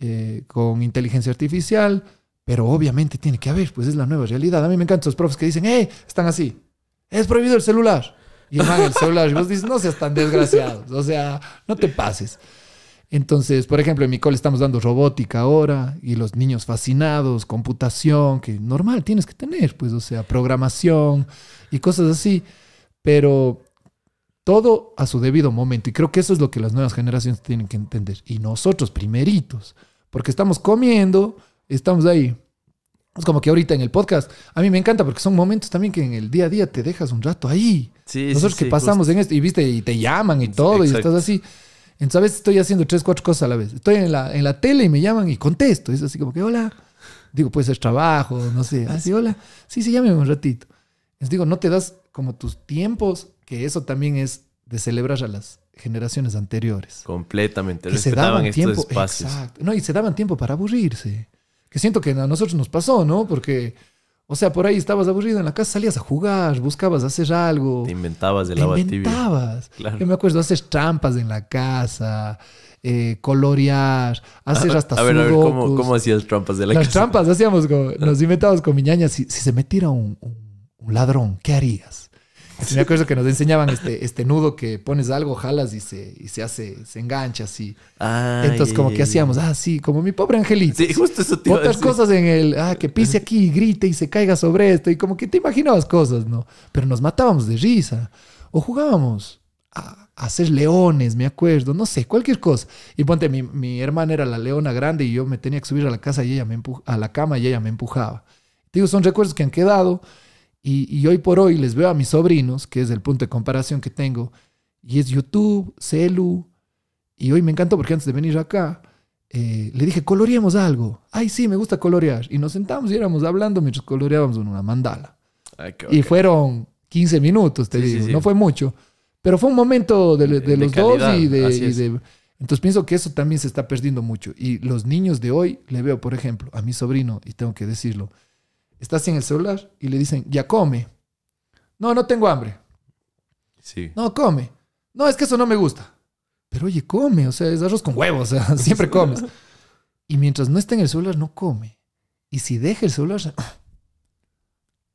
[SPEAKER 1] eh, con inteligencia artificial, pero obviamente tiene que haber, pues es la nueva realidad. A mí me encantan los profes que dicen, ¡eh! están así. Es prohibido el celular. Y el, el celular. Y vos dices, no seas tan desgraciado. O sea, no te pases. Entonces, por ejemplo, en mi cole estamos dando robótica ahora y los niños fascinados, computación, que normal tienes que tener, pues, o sea, programación y cosas así, pero todo a su debido momento. Y creo que eso es lo que las nuevas generaciones tienen que entender. Y nosotros primeritos, porque estamos comiendo, estamos ahí. Es como que ahorita en el podcast, a mí me encanta porque son momentos también que en el día a día te dejas un rato ahí.
[SPEAKER 3] Nosotros que pasamos
[SPEAKER 1] en esto y viste, y te llaman y todo, y estás así. Entonces a veces estoy haciendo tres, cuatro cosas a la vez. Estoy en la, en la tele y me llaman y contesto. Es así como que, hola. Digo, puede ser trabajo, no sé. Así, hola. Sí, sí, llámeme un ratito. Les digo, no te das como tus tiempos, que eso también es de celebrar a las generaciones anteriores.
[SPEAKER 2] Completamente. se daban tiempo, Exacto.
[SPEAKER 1] No, y se daban tiempo para aburrirse. Que siento que a nosotros nos pasó, ¿no? Porque o sea, por ahí estabas aburrido en la casa, salías a jugar, buscabas hacer algo. Te
[SPEAKER 2] inventabas el Te inventabas. Yo
[SPEAKER 1] me acuerdo haces trampas en la casa, eh, haces haces ah, hasta A ver, a ver, ¿cómo, hacías trampas de la casa? Las trampas hacíamos, como, ah. nos inventábamos con mi Si, se metiera un, ladrón, ¿qué harías? Me acuerdo que nos enseñaban este, este nudo que pones algo, jalas y se, y se hace, se engancha así. Entonces, como que hacíamos, ah, sí, como mi pobre angelita Sí, justo eso Otras cosas en el, ah, que pise aquí y grite y se caiga sobre esto. Y como que te imaginabas cosas, ¿no? Pero nos matábamos de risa. O jugábamos a, a hacer leones, me acuerdo, no sé, cualquier cosa. Y ponte, mi, hermana era la leona grande y yo me tenía que subir a la casa y ella me a la cama y ella me empujaba. Digo, son recuerdos que han quedado y, hoy por hoy les veo a mis sobrinos, que es el punto de comparación que tengo, y es YouTube, Celu. Y hoy me encantó porque antes de venir acá, eh, le dije, coloreamos algo. Ay, sí, me gusta colorear. Y nos sentamos y éramos hablando mientras coloreábamos una mandala. Y fueron 15 minutos, te digo, no fue mucho. Pero fue un momento de, los dos y de... Entonces pienso que eso también se está perdiendo mucho. Y los niños de hoy, le veo, por ejemplo, a mi sobrino, y tengo que decirlo, estás en el celular y le dicen, ya come. No, no tengo hambre. Sí. No, come. No, es que eso no me gusta. Pero oye, come, o sea, es arroz con huevos, o sea, siempre comes. Y mientras no está en el celular, no come. Y si deja el celular,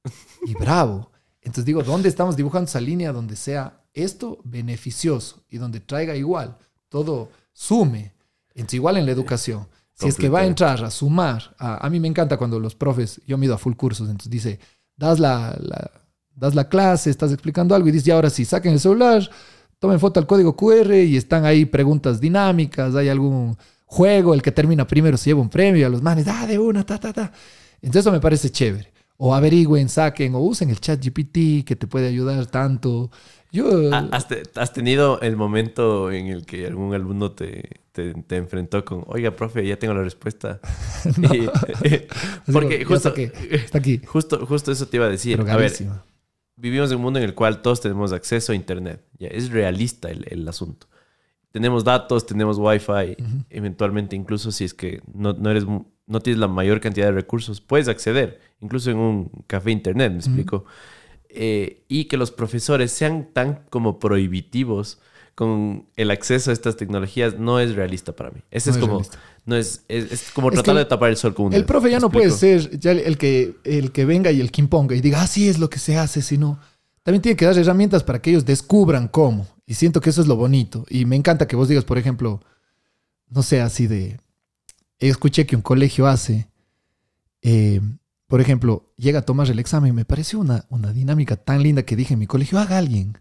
[SPEAKER 1] y bravo. Entonces digo, ¿dónde estamos dibujando esa línea donde sea esto beneficioso y donde traiga igual? Todo sume. Entonces igual en la educación. Si es que va a entrar a sumar, a, mí me encanta cuando los profes, yo mido a full cursos, entonces dice, das la, das la clase, estás explicando algo y dice, y ahora sí, saquen el celular, tomen foto al código QR y están ahí preguntas dinámicas, hay algún juego, el que termina primero se lleva un premio, a los manes, ah, de una, ta, ta, ta. Entonces eso me parece chévere. O averigüen, saquen, o usen el chat GPT que te puede ayudar tanto. Ah,
[SPEAKER 2] ¿Has, tenido el momento en el que algún alumno te, enfrentó con, oiga, profe, ya tengo la respuesta? Eh, porque justo, está aquí. Justo, justo eso te iba a decir. a ver, vivimos en un mundo en el cual todos tenemos acceso a Internet. Ya, es realista el, asunto. Tenemos datos, tenemos wifi, Eventualmente, incluso si es que no, eres, no tienes la mayor cantidad de recursos, puedes acceder, incluso en un café Internet, me explico. Eh, y que los profesores sean tan como prohibitivos con el acceso a estas tecnologías no es realista para mí. Ese es, como no es, como tratar de tapar el sol con un El profe ya no puede ser
[SPEAKER 1] el que el que venga y el que imponga y diga así ah, es lo que se hace, sino también tiene que dar herramientas para que ellos descubran cómo. Y siento que eso es lo bonito. Y me encanta que vos digas, por ejemplo, no sé, así de escuché que un colegio hace eh, por ejemplo, llega a tomar el examen. Me pareció una, dinámica tan linda que dije en mi colegio, haga alguien.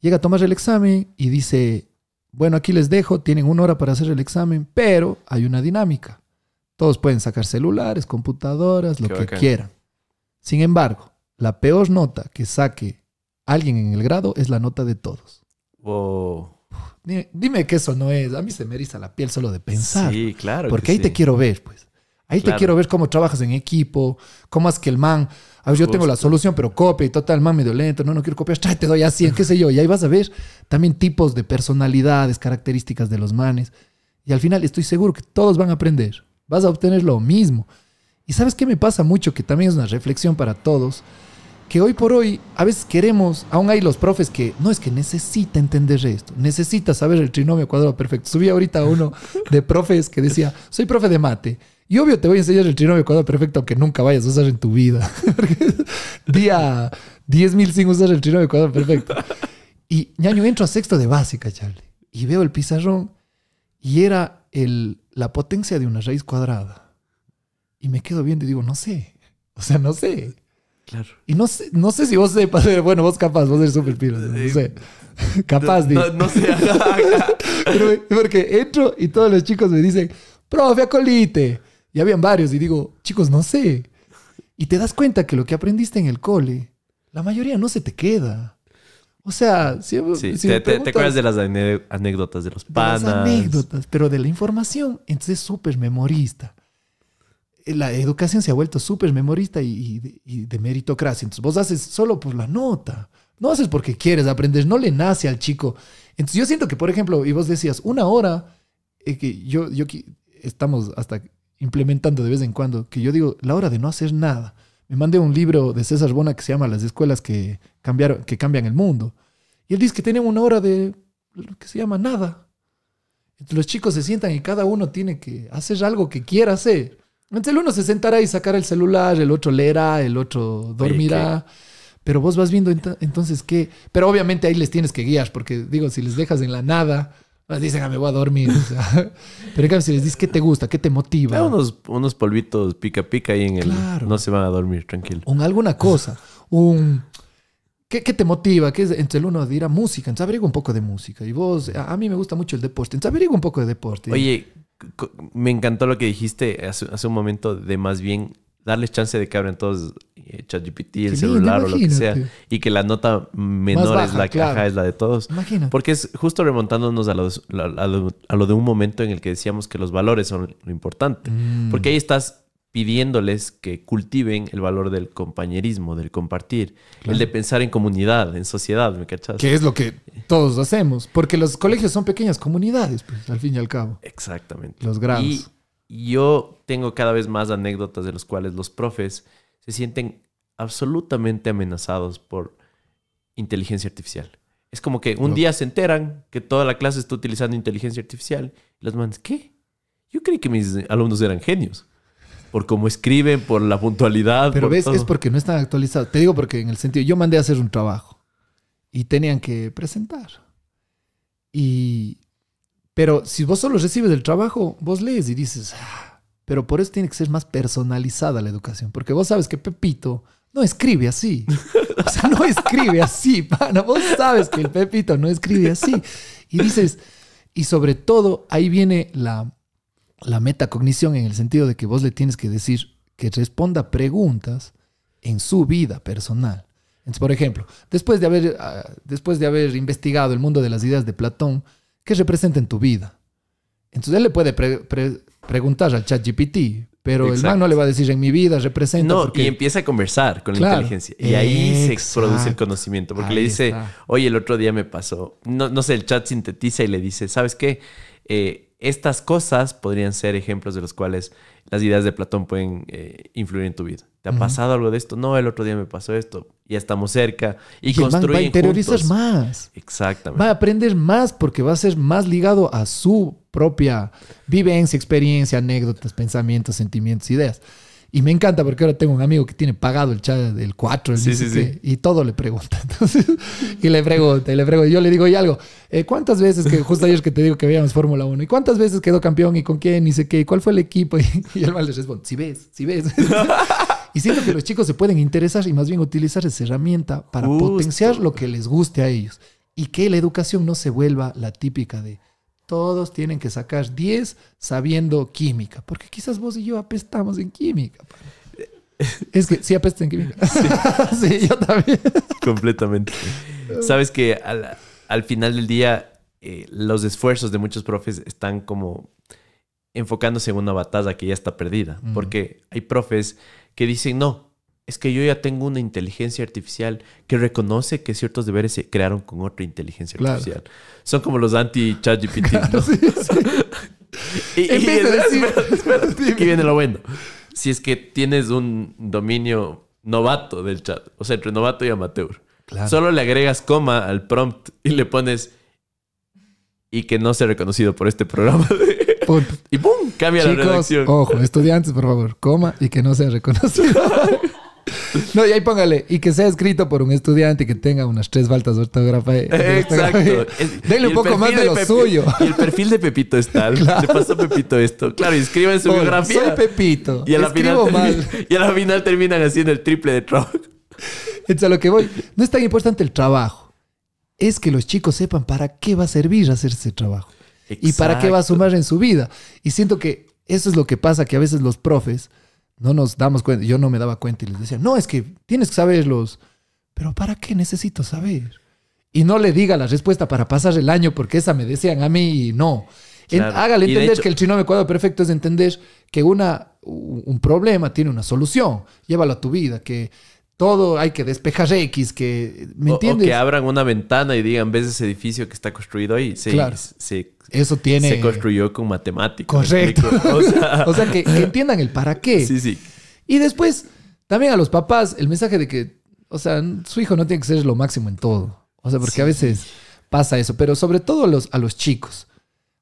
[SPEAKER 1] Llega a tomar el examen y dice, bueno, aquí les dejo, tienen una hora para hacer el examen, pero hay una dinámica. Todos pueden sacar celulares, computadoras, lo que quieran. Sin embargo, la peor nota que saque alguien en el grado es la nota de todos. Dime, que eso no es. A mí se me eriza la piel solo de pensar. Sí, pues, claro. Porque ahí te quiero ver, pues. Ahí te quiero ver cómo trabajas en equipo, cómo es que el man, a ver, yo tengo la solución, pero copia y total, man medio lento, no, no quiero copiar, te doy así, qué sé yo. Y ahí vas a ver también tipos de personalidades, características de los manes. Y al final estoy seguro que todos van a aprender, vas a obtener lo mismo. Y sabes qué me pasa mucho, que también es una reflexión para todos, que hoy por hoy a veces queremos, aún hay los profes que no es que necesita entender esto, necesita saber el trinomio cuadrado perfecto. Subí ahorita uno de profes que decía, soy profe de mate y obvio te voy a enseñar el trinomio cuadrado perfecto ...aunque nunca vayas a usar en tu vida. Día 10.000 sin usar el trinomio cuadrado perfecto. Y ñaño entro a sexto de básica, Charlie. Y veo el pizarrón y era el, la potencia de una raíz cuadrada. Y me quedo viendo y digo, no sé. O sea, no sé. Claro. Y no sé, no sé si vos sepas, bueno, vos capaz, vos eres súper pilo no, sé. capaz, no, no, sé. porque entro y todos los chicos me dicen, profe, acolite. Y habían varios y digo, chicos, no sé. Y te das cuenta que lo que aprendiste en el cole, la mayoría no se te queda. O sea, si, sí, te, acuerdas de
[SPEAKER 2] las anécdotas de los panas. las anécdotas,
[SPEAKER 1] pero de la información, entonces es súper memorista. Eh, la educación se ha vuelto súper memorista y, de meritocracia. Entonces vos haces solo por la nota. No haces porque quieres aprender, no le nace al chico. Entonces yo siento que, por ejemplo, y vos decías, una hora, eh, que yo, yo estamos hasta implementando de vez en cuando, que yo digo, la hora de no hacer nada. Me mandé un libro de César Bona que se llama Las escuelas que, cambiaron, que cambian el mundo. Y él dice que tenemos una hora de lo que se llama nada. los chicos se sientan y cada uno tiene que hacer algo que quiera hacer. Entonces el uno se sentará y sacará el celular, el otro leerá, el otro dormirá. pero vos vas viendo entonces qué. Pero obviamente ahí les tienes que guiar, porque digo, si les dejas en la nada, pues dicen, ah, me voy a dormir. Pero en si les dices qué te gusta, qué te motiva. unos,
[SPEAKER 2] unos polvitos pica pica ahí en el. No se van a dormir, tranquilo.
[SPEAKER 1] Un alguna cosa. Un. ¿Qué, ¿Qué, te motiva? ¿Qué es? entre el uno a música, entonces un poco de música. Y vos, a, mí me gusta mucho el deporte, entonces un poco de deporte. Oye,
[SPEAKER 2] me encantó lo que dijiste hace, hace un momento de más bien darles chance de que abran todos ChatGPT, el celular o lo que sea, y que la nota menor es la caja, es la de todos. Porque es justo remontándonos a, lo, de un momento en el que decíamos que los valores son lo importante. Mm. Porque ahí estás pidiéndoles que cultiven el valor del compañerismo, del compartir, el de pensar en comunidad, en sociedad, ¿me cachas? Que es lo que
[SPEAKER 1] eh. todos hacemos, porque los colegios son pequeñas comunidades, pues, al fin y al cabo.
[SPEAKER 2] Exactamente. Los grandes Y yo tengo cada vez más anécdotas de los cuales los profes se sienten absolutamente amenazados por inteligencia artificial. Es como que un día se enteran que toda la clase está utilizando inteligencia artificial y los manes, ¿qué? Yo creí que mis alumnos eran genios. Por cómo escriben, por la puntualidad. Pero ves, es porque
[SPEAKER 1] no están actualizados. Te digo porque en el sentido, yo mandé a hacer un trabajo y tenían que presentar. Y, pero si vos solo recibes el trabajo, vos lees y dices, ah, pero por eso tiene que ser más personalizada la educación, porque vos sabes que Pepito no escribe así. O sea, no escribe así, pana. Vos sabes que el Pepito no escribe así. Y dices, y sobre todo ahí viene la, metacognición en el sentido de que vos le tienes que decir que responda preguntas en su vida personal. Entonces, por ejemplo, después de haber, ah, después de haber investigado el mundo de las ideas de Platón, ¿qué representa en tu vida? Entonces él le puede preguntar al chat GPT, pero el man no le va a decir en mi vida, representa. No, y
[SPEAKER 2] empieza a conversar con la inteligencia. Y ahí se produce el conocimiento, porque le dice, oye, el otro día me pasó. No, no sé, el chat sintetiza y le dice, ¿sabes qué? Eh, estas cosas podrían ser ejemplos de los cuales las ideas de Platón pueden eh, influir en tu vida. ¿Te ha pasado algo de esto? No, el otro día me pasó esto. Ya estamos cerca. Y, construye construyen más. Exactamente.
[SPEAKER 1] Va a aprender más porque va a ser más ligado a su propia vivencia, experiencia, anécdotas, pensamientos, sentimientos, ideas. Y me encanta porque ahora tengo un amigo que tiene pagado el chat del 4, el y todo le pregunta. y le pregunto, y le Yo le digo, y algo, eh, ¿cuántas veces, que justo ayer que te digo que veíamos Fórmula 1, ¿y cuántas veces quedó campeón y con quién y sé qué, cuál fue el equipo? Y, el mal le responde, si ves, si ves. y siento que los chicos se pueden interesar y más bien utilizar esa herramienta para potenciar lo que les guste a ellos y que la educación no se vuelva la típica de todos tienen que sacar 10 sabiendo química, porque quizás vos y yo apestamos en química. Es que sí apesta en química. Sí, yo también.
[SPEAKER 2] Completamente. Sabes que al, final del día, eh, los esfuerzos de muchos profes están como enfocándose en una batalla que ya está perdida, porque hay profes que dicen, no, es que yo ya tengo una inteligencia artificial que reconoce que ciertos deberes se crearon con otra inteligencia artificial. Son como los anti-ChatGPT, ¿no? y, aquí viene lo bueno. Si es que tienes un dominio novato del chat, o sea, entre novato y amateur. Solo le agregas coma al prompt y le pones y que no sea reconocido por este programa. Y ¡pum! Cambia la redacción. Ojo,
[SPEAKER 1] estudiantes, por favor, coma y que no sea reconocido. No, y ahí póngale, y que sea escrito por un estudiante y que tenga unas tres faltas de ortografía. Exacto. Denle un poco más de, lo suyo.
[SPEAKER 2] Y el perfil de Pepito es tal. Le pasó a Pepito esto. Claro, inscriban su biografía. Soy Pepito. Y a, la final y a final terminan haciendo el triple de trabajo.
[SPEAKER 1] Es a lo que voy. No es tan importante el trabajo. Es que los chicos sepan para qué va a servir hacer ese trabajo. Y para qué va a sumar en su vida. Y siento que eso es lo que pasa, que a veces los profes no nos damos cuenta, yo no me daba cuenta y les decía, no, es que tienes que saberlos, pero ¿para qué necesito saber? Y no le diga la respuesta para pasar el año porque esa me decían a mí y no. hágale entender que el chino me cuadra perfecto es entender que una, un problema tiene una solución. Llévalo a tu vida, que todo hay que despejar X, que, ¿me entiendes? O que
[SPEAKER 2] abran una ventana y digan, ¿ves ese edificio que está construido ahí? Sí, claro. sí
[SPEAKER 1] Eso tiene... Se
[SPEAKER 2] construyó con matemáticas. Correcto. O sea, que, entiendan
[SPEAKER 1] el para qué. Sí, sí. Y después, también a los papás, el mensaje de que, o sea, su hijo no tiene que ser lo máximo en todo. O sea, porque a veces pasa eso, pero sobre todo a los, a los chicos.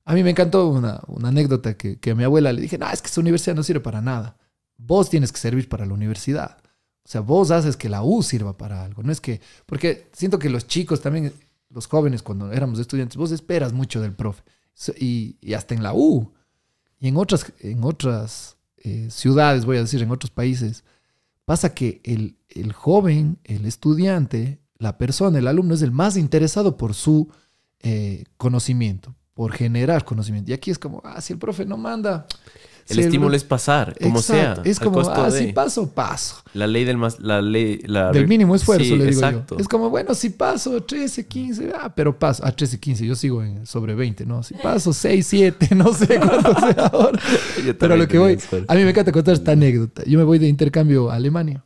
[SPEAKER 1] A mí me encantó una, anécdota que, a mi abuela le dije, no, es que su universidad no sirve para nada. Vos tienes que servir para la universidad. O sea, vos haces que la U sirva para algo. No es que, porque siento que los chicos también, los jóvenes cuando éramos estudiantes, vos esperas mucho del profe. Y, hasta en la U. Y en otras, en otras eh, ciudades, voy a decir, en otros países, pasa que el, el joven, el estudiante, la persona, el alumno es el más interesado por su eh, conocimiento, por generar conocimiento. Y aquí es como, ah, si el profe no manda, el estímulo es pasar, como sea. Es como, ah, si paso, paso.
[SPEAKER 2] La ley del más, la ley, Del mínimo esfuerzo, le digo exacto. yo. Es
[SPEAKER 1] como, bueno, si paso 13, 15, ah, pero paso, ah, 13, 15, yo sigo en sobre 20, ¿no? Si paso 6, 7, no sé cuánto sea ahora. pero lo que voy, a mí me encanta contar esta anécdota. Yo me voy de intercambio a Alemania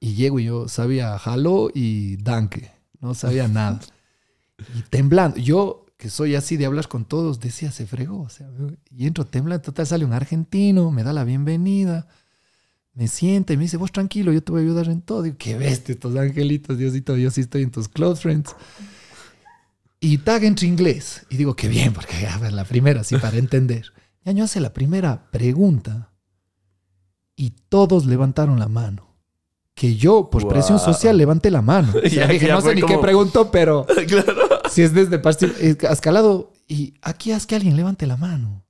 [SPEAKER 1] y llego y yo sabía Halo y Danke, no sabía nada. Y temblando, yo que soy así de hablar con todos, decía, se fregó. y entro temblando, total, sale un argentino, me da la bienvenida, me sienta y me dice, vos tranquilo, yo te voy a ayudar en todo. Digo, qué bestia, estos angelitos, Diosito, yo sí estoy en tus close friends. Y tag entre inglés. Y digo, qué bien, porque ah, pues, la primera, así para entender. ya yo hace la primera pregunta y todos levantaron la mano que yo, por presión social, levanté la mano. ya, dije, no sé ni qué preguntó pero claro si es desde escalado eh, y aquí haz que alguien levante la mano.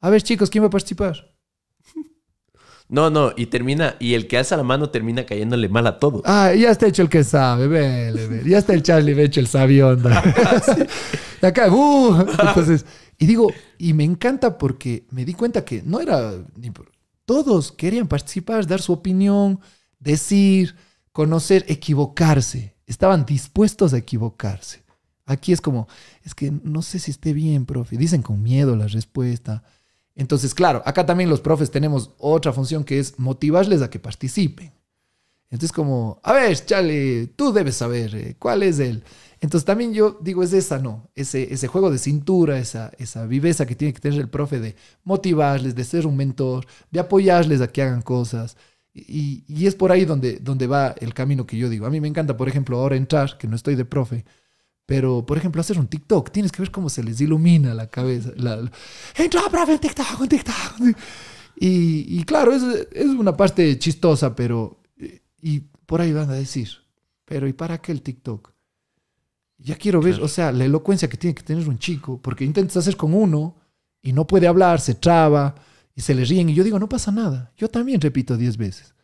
[SPEAKER 1] A ver, chicos, ¿quién va a participar?
[SPEAKER 2] No, no, y termina, y el que alza la mano termina cayéndole mal a todo.
[SPEAKER 1] Ah, ya está hecho el que sabe, Ya está el Charlie hecho el sabio, onda. acá, uh. Entonces, y digo, y me encanta porque me di cuenta que no era. todos querían participar, dar su opinión, decir, conocer, equivocarse. Estaban dispuestos a equivocarse. Aquí es como, es que no sé si esté bien, profe. Dicen con miedo la respuesta. Entonces, claro, acá también los profes tenemos otra función que es motivarles a que participen. Entonces, como, a ver, chale, tú debes saber eh, cuál es el. Entonces, también yo digo, es esa, no, ese, ese juego de cintura, esa, esa viveza que tiene que tener el profe de motivarles, de ser un mentor, de apoyarles a que hagan cosas. Y, y es por ahí donde, donde va el camino que yo digo. A mí me encanta, por ejemplo, ahora entrar, que no estoy de profe, pero, por ejemplo, hacer un TikTok, tienes que ver cómo se les ilumina la cabeza. La, Entra, bravo, un TikTok, un TikTok. Y, claro, es, es, una parte chistosa, pero... Eh, y por ahí van a decir, pero ¿y para qué el TikTok? Ya quiero ver, o sea, la elocuencia que tiene que tener un chico, porque intentas hacer con uno y no puede hablar, se traba y se le ríen. Y yo digo, no pasa nada. Yo también repito 10 veces.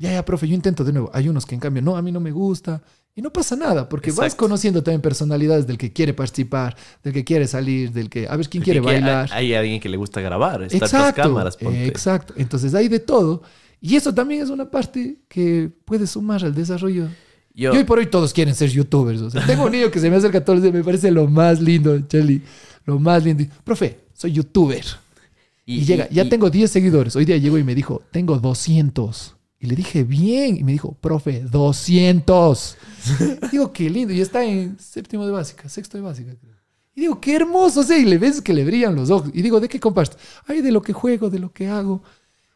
[SPEAKER 1] Ya, ya, profe, yo intento de nuevo. Hay unos que en cambio, no, a mí no me gusta. Y no pasa nada, porque vas conociendo también personalidades del que quiere participar, del que quiere salir, del que, a ver, ¿quién quiere bailar?
[SPEAKER 2] Hay, alguien que le gusta grabar, estar Exacto. cámaras. Ponte.
[SPEAKER 1] Exacto. Entonces hay de todo. Y eso también es una parte que puede sumar al desarrollo. Yo, y hoy por hoy todos quieren ser youtubers. tengo un niño que se me acerca todos los me parece lo más lindo, Chely. Lo más lindo. Profe, soy youtuber. Y, llega, ya tengo 10 seguidores. Hoy día llegó y me dijo, tengo 200. Y le dije, bien. Y me dijo, profe, 200. digo, qué lindo. Y está en séptimo de básica, sexto de básica. Y digo, qué hermoso. O sea, y le ves que le brillan los ojos. Y digo, ¿de qué comparto? Ay, de lo que juego, de lo que hago.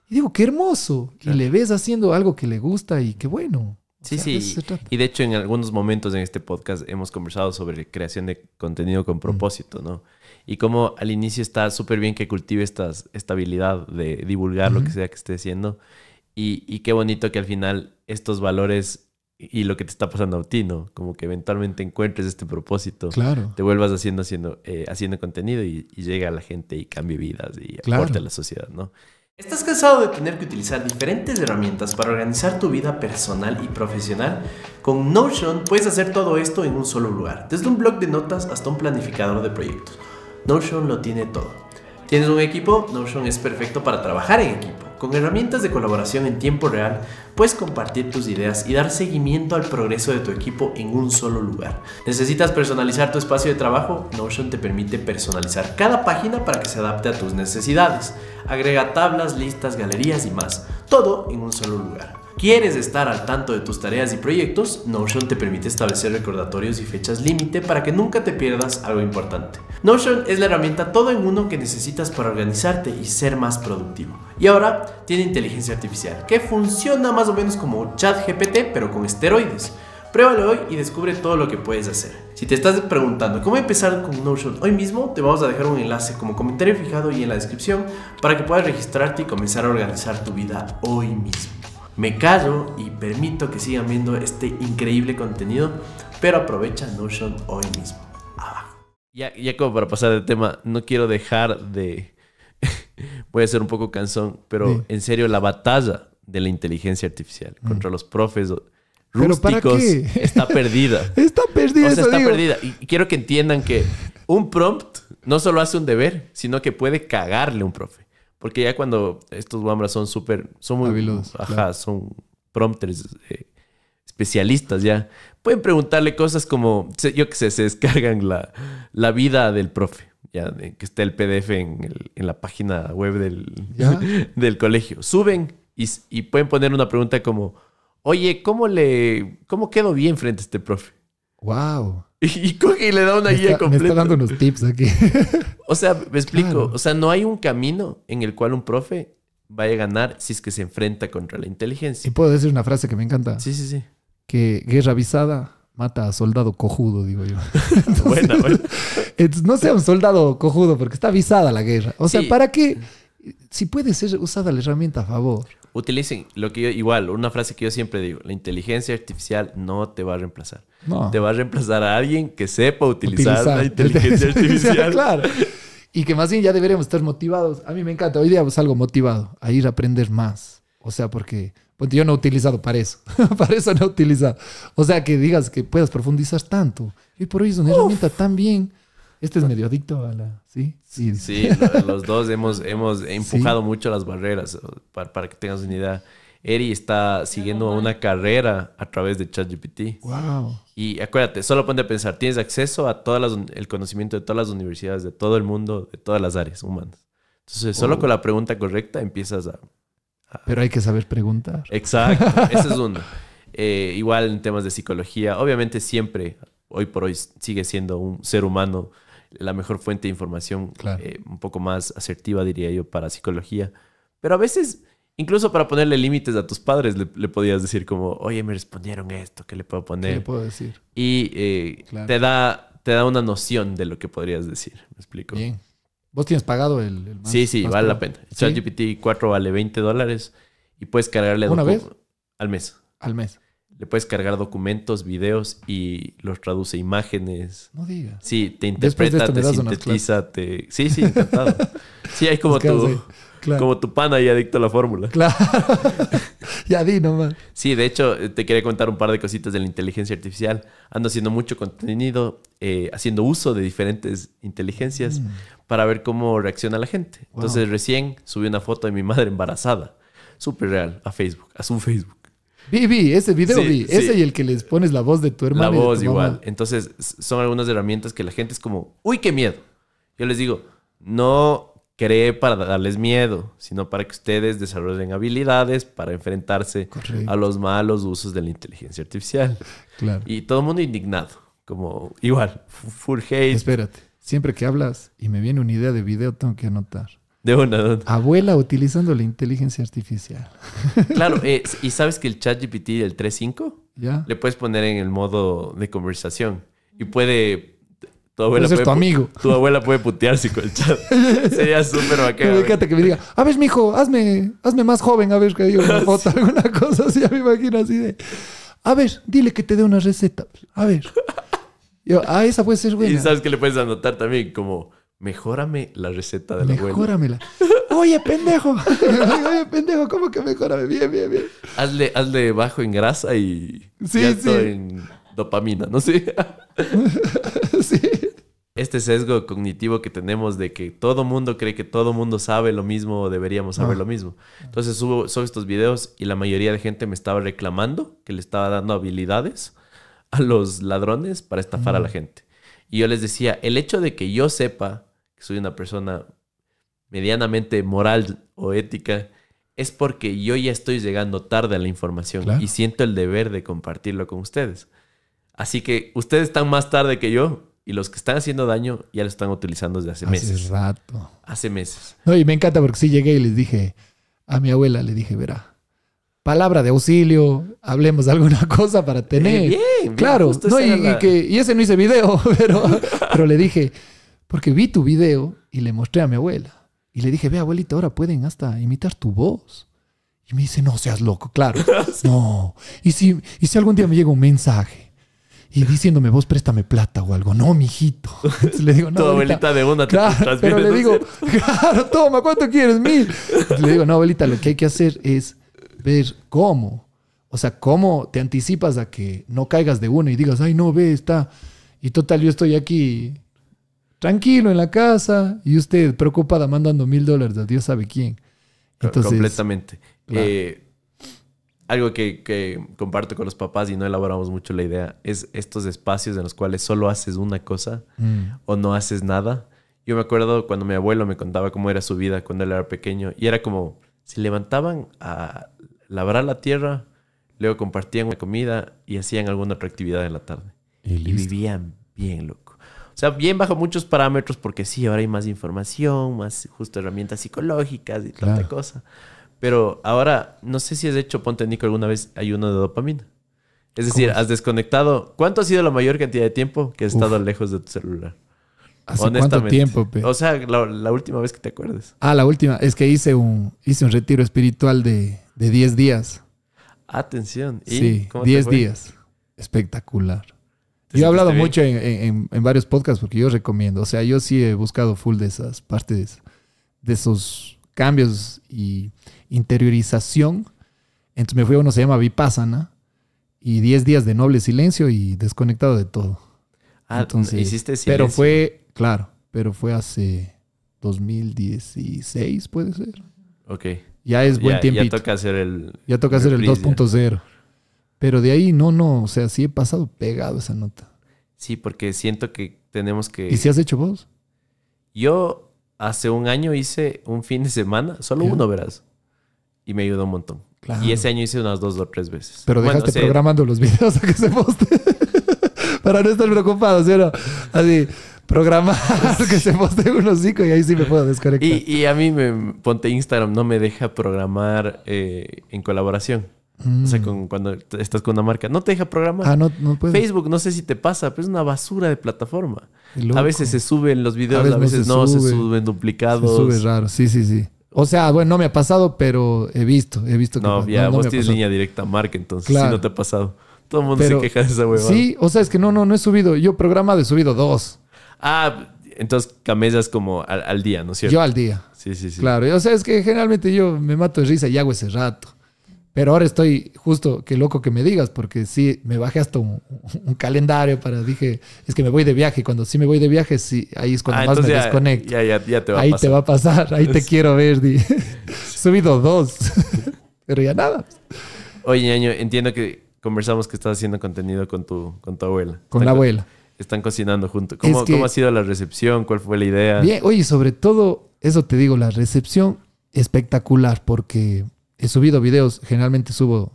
[SPEAKER 1] Y digo, qué hermoso. Y le ves haciendo algo que le gusta y qué bueno. sí, sí.
[SPEAKER 2] Y de hecho, en algunos momentos en este podcast hemos conversado sobre creación de contenido con mm. propósito, ¿no? Y cómo al inicio está súper bien que cultive esta habilidad de divulgar lo que sea que esté haciendo. Y, qué bonito que al final estos valores y lo que te está pasando a ti, ¿no? Como que eventualmente encuentres este propósito. Claro. Te vuelvas haciendo, haciendo, eh, haciendo contenido y, llega a la gente y cambie vidas y aporta aporte a la sociedad, ¿no? ¿Estás cansado de tener que utilizar diferentes herramientas para organizar tu vida personal y profesional? Con Notion puedes hacer todo esto en un solo lugar, desde un blog de notas hasta un planificador de proyectos. Notion lo tiene todo. ¿Tienes un equipo? Notion es perfecto para trabajar en equipo. Con herramientas de colaboración en tiempo real, puedes compartir tus ideas y dar seguimiento al progreso de tu equipo en un solo lugar. ¿Necesitas personalizar tu espacio de trabajo? Notion te permite personalizar cada página para que se adapte a tus necesidades. Agrega tablas, listas, galerías y más. Todo en un solo lugar. ¿Quieres estar al tanto de tus tareas y proyectos? Notion te permite establecer recordatorios y fechas límite para que nunca te pierdas algo importante. Notion es la herramienta todo en uno que necesitas para organizarte y ser más productivo. Y ahora tiene inteligencia artificial, que funciona más o menos como chat GPT, pero con esteroides. Pruébalo hoy y descubre todo lo que puedes hacer. Si te estás preguntando cómo empezar con Notion hoy mismo, te vamos a dejar un enlace como comentario fijado y en la descripción para que puedas registrarte y comenzar a organizar tu vida hoy mismo. Me callo y permito que sigan viendo este increíble contenido, pero aprovecha Notion hoy mismo. Abajo. Ya, ya como para pasar de tema, no quiero dejar de... Voy a ser un poco cansón, pero en serio, la batalla de la inteligencia artificial mm. contra los profes rústicos está perdida. está perdida. está perdida. Y quiero que entiendan que un prompt no solo hace un deber, sino que puede cagarle un profe. Porque ya cuando estos Wambras son súper, son muy... ajá, son prompters eh, especialistas ya. Pueden preguntarle cosas como, yo qué sé, se descargan la, la vida del profe. Ya, que está el PDF en, el, en la página web del, del colegio. Suben y, y, pueden poner una pregunta como, oye, ¿cómo le, cómo quedó bien frente a este profe?
[SPEAKER 1] Wow. Y, coge y le da una guía completa. Me está dando unos tips aquí.
[SPEAKER 2] o sea, me explico. O sea, no hay un camino en el cual un profe vaya a ganar si es que se enfrenta contra la
[SPEAKER 1] inteligencia. Y puedo decir una frase que me encanta. Sí, sí, sí. Que guerra avisada mata a soldado cojudo, digo yo. Entonces, bueno, no sea un soldado cojudo porque está avisada la guerra. O sea, ¿para qué? si puede ser usada la herramienta a favor.
[SPEAKER 2] Utilicen lo que yo, igual, una frase que yo siempre digo, la inteligencia artificial no te va a reemplazar. No. Te va a reemplazar a alguien que sepa utilizar, la inteligencia artificial. claro.
[SPEAKER 1] Y que más bien ya deberíamos estar motivados. A mí me encanta, hoy día salgo motivado a ir a aprender más. O sea, porque pues yo no he utilizado para eso. para eso no he utilizado. O sea, que digas que puedas profundizar tanto. Y por hoy es una herramienta tan bien este es medio adicto a la... Sí, sí. Sí,
[SPEAKER 2] los dos hemos, hemos empujado mucho las barreras, para, que tengas una idea. Eri está siguiendo una carrera a través de ChatGPT. ¡Wow! Y acuérdate, solo ponte a pensar, tienes acceso a todas el conocimiento de todas las universidades, de todo el mundo, de todas las áreas humanas. Entonces, solo con la pregunta correcta empiezas a,
[SPEAKER 1] Pero hay que saber preguntar. Exacto, ese es
[SPEAKER 2] uno. Eh, igual en temas de psicología, obviamente siempre, hoy por hoy, sigue siendo un ser humano la mejor fuente de información, eh, un poco más asertiva, diría yo, para psicología. Pero a veces, incluso para ponerle límites a tus padres, le, podías decir como, oye, me respondieron esto, ¿qué le puedo poner? ¿Qué le puedo decir? Y eh, te, da, te da una noción de lo que podrías decir, ¿me explico? Bien.
[SPEAKER 1] ¿Vos tienes pagado el, Sí, sí, vale la pena. El
[SPEAKER 2] gpt 4 vale 20 dólares y puedes cargarle... ¿Una vez? Al mes. Al mes puedes cargar documentos, videos y los traduce imágenes. No digas. Sí, te interpreta, te sintetiza, te... Sí, sí, encantado. sí, hay como tu, como tu pana y adicto a la fórmula. Claro.
[SPEAKER 1] ya di nomás.
[SPEAKER 2] Sí, de hecho, eh, te quería contar un par de cositas de la inteligencia artificial. Ando haciendo mucho contenido, eh, haciendo uso de diferentes inteligencias mm. para ver cómo reacciona la gente. Entonces, recién subí una foto de mi madre embarazada. Súper real, a Facebook, a su Facebook.
[SPEAKER 1] Vi, vi, ese video vi. Ese y el que les pones la voz de tu hermano. La voz igual.
[SPEAKER 2] Entonces, son algunas herramientas que la gente es como, uy, qué miedo. Yo les digo, no cree para darles miedo, sino para que ustedes desarrollen habilidades para enfrentarse a los malos usos de la inteligencia artificial. Claro. Y todo el mundo indignado,
[SPEAKER 1] como igual, full hate. Espérate, siempre que hablas y me viene una idea de video, tengo que anotar. De una, Abuela utilizando la inteligencia artificial.
[SPEAKER 2] Claro, eh, y sabes que el chat GPT del 3.5 ¿Ya? le puedes poner en el modo de conversación y puede. Tu abuela puede ser tu amigo. Tu abuela puede putearse con el chat. Sería
[SPEAKER 1] súper bacán. Fíjate que me diga, a ver, mijo, hazme, hazme más joven, a ver que digo una foto, alguna cosa así, ya me imagino así de. A ver, dile que te dé una receta. A ver. Yo, ah, esa puede ser buena. Y sabes
[SPEAKER 2] que le puedes anotar también como Mejórame la receta de la abuela. Mejóramela.
[SPEAKER 1] Oye, pendejo. Oye, pendejo, ¿cómo que mejórame? Bien, bien, bien.
[SPEAKER 2] Hazle, hazle bajo en grasa y en dopamina, ¿no? Sí. Este sesgo cognitivo que tenemos de que todo mundo cree que todo mundo sabe lo mismo o deberíamos saber ah. lo mismo. Entonces subo, estos videos y la mayoría de gente me estaba reclamando que le estaba dando habilidades a los ladrones para estafar a la gente. Y yo les decía, el hecho de que yo sepa soy una persona medianamente moral o ética, es porque yo ya estoy llegando tarde a la información y siento el deber de compartirlo con ustedes. Así que ustedes están más tarde que yo y los que están haciendo daño ya lo están utilizando desde hace, meses. Hace rato. Hace meses.
[SPEAKER 1] No, y me encanta porque sí llegué y les dije a mi abuela, le dije, verá, palabra de auxilio, hablemos de alguna cosa para tener. claro. y, ese no hice video, pero, pero le dije, porque vi tu video y le mostré a mi abuela. Y le dije, ve abuelita, ahora pueden hasta imitar tu voz. Y me dice, no seas loco, claro. No. ¿Y si, y si algún día me llega un mensaje y diciéndome, vos préstame plata o algo. No, mijito. Entonces le digo, no. abuelita,
[SPEAKER 2] de onda te Pero le digo,
[SPEAKER 1] claro, toma, ¿cuánto quieres? Mil. le digo, no, abuelita, lo que hay que hacer es ver cómo. O sea, cómo te anticipas a que no caigas de uno y digas, ay, no, ve, está. Y total, yo estoy aquí tranquilo en la casa y usted preocupada mandando mil dólares a Dios sabe quién. completamente.
[SPEAKER 2] Eh, algo que, comparto con los papás y no elaboramos mucho la idea es estos espacios en los cuales solo haces una cosa mm. o no haces nada. Yo me acuerdo cuando mi abuelo me contaba cómo era su vida cuando él era pequeño y era como, se levantaban a labrar la tierra, luego compartían una comida y hacían alguna otra actividad en la tarde. Y, vivían bien, o sea, bien bajo muchos parámetros porque sí, ahora hay más información, más justo herramientas psicológicas y tanta cosa. Pero ahora, no sé si has hecho, ponte Nico, alguna vez ayuno de dopamina. Es decir, has desconectado. ¿Cuánto ha sido la mayor cantidad de tiempo que has estado lejos de tu celular? ¿Hace cuánto tiempo, O sea, la, última vez que te acuerdes.
[SPEAKER 1] Ah, la última. Es que hice un, hice un retiro espiritual de, de 10 días.
[SPEAKER 2] Atención. ¿Y sí, 10 días.
[SPEAKER 1] Espectacular.
[SPEAKER 2] Yo he hablado mucho
[SPEAKER 1] en, varios podcasts porque yo recomiendo. O sea, yo sí he buscado full de esas partes, de esos cambios y interiorización. Entonces me fui a uno se llama Vipassana y 10 días de noble silencio y desconectado de todo. Ah, Entonces, hiciste silencio. Pero fue, claro, pero fue hace 2016, puede ser. Ok. Ya es buen tiempo. Ya toca hacer el. Ya toca hacer el 2.0. Pero de ahí, no, no, o sea, sí he pasado pegado esa nota. Sí,
[SPEAKER 2] porque siento que tenemos que... ¿Y si has hecho vos? Yo hace un año hice un fin de semana, solo uno verás, y me ayudó un montón. Y ese año hice unas dos o tres veces. Pero dejaste programando
[SPEAKER 1] los videos a que se poste. Para no estar preocupado, no? Así, programar que se poste unos cinco y ahí sí me puedo desconectar.
[SPEAKER 2] Y, a mí, me, ponte Instagram, no me deja programar eh, en colaboración. O sea, mm. cuando estás con una marca, no te deja programar. Ah, Facebook, no sé si te pasa, pero es una basura de plataforma. A veces se suben los videos, a veces, no, se, suben duplicados. Se sube raro,
[SPEAKER 1] sí, sí, sí. O sea, bueno, no me ha pasado, pero he visto, he visto que No, ya, vos tienes línea
[SPEAKER 2] directa a marca, entonces claro. no te ha pasado. Todo el mundo se queja de esa huevada. Sí,
[SPEAKER 1] o sea, es que no, no, no he subido. Yo programado he subido dos.
[SPEAKER 2] Ah, entonces camellas como al, al día, ¿no es cierto? Yo al día. Sí, sí, sí.
[SPEAKER 1] Claro, o sea, es que generalmente yo me mato de risa y hago ese rato. Pero ahora estoy justo, qué loco que me digas, porque sí, me bajé hasta un, calendario para, dije, es que me voy de viaje. Cuando sí me voy de viaje, sí, ahí es cuando ah, más me ya te va ahí a pasar. te va a pasar, ahí te quiero ver. Subido dos, pero ya nada.
[SPEAKER 2] Oye, Ñaño, entiendo que conversamos que estás haciendo contenido con tu, con tu abuela. Con la abuela. Están cocinando juntos. ¿Cómo, ¿Cómo ha sido la recepción? ¿Cuál fue la idea? Bien,
[SPEAKER 1] oye, sobre todo, eso te digo, la recepción espectacular, porque he subido videos, generalmente subo,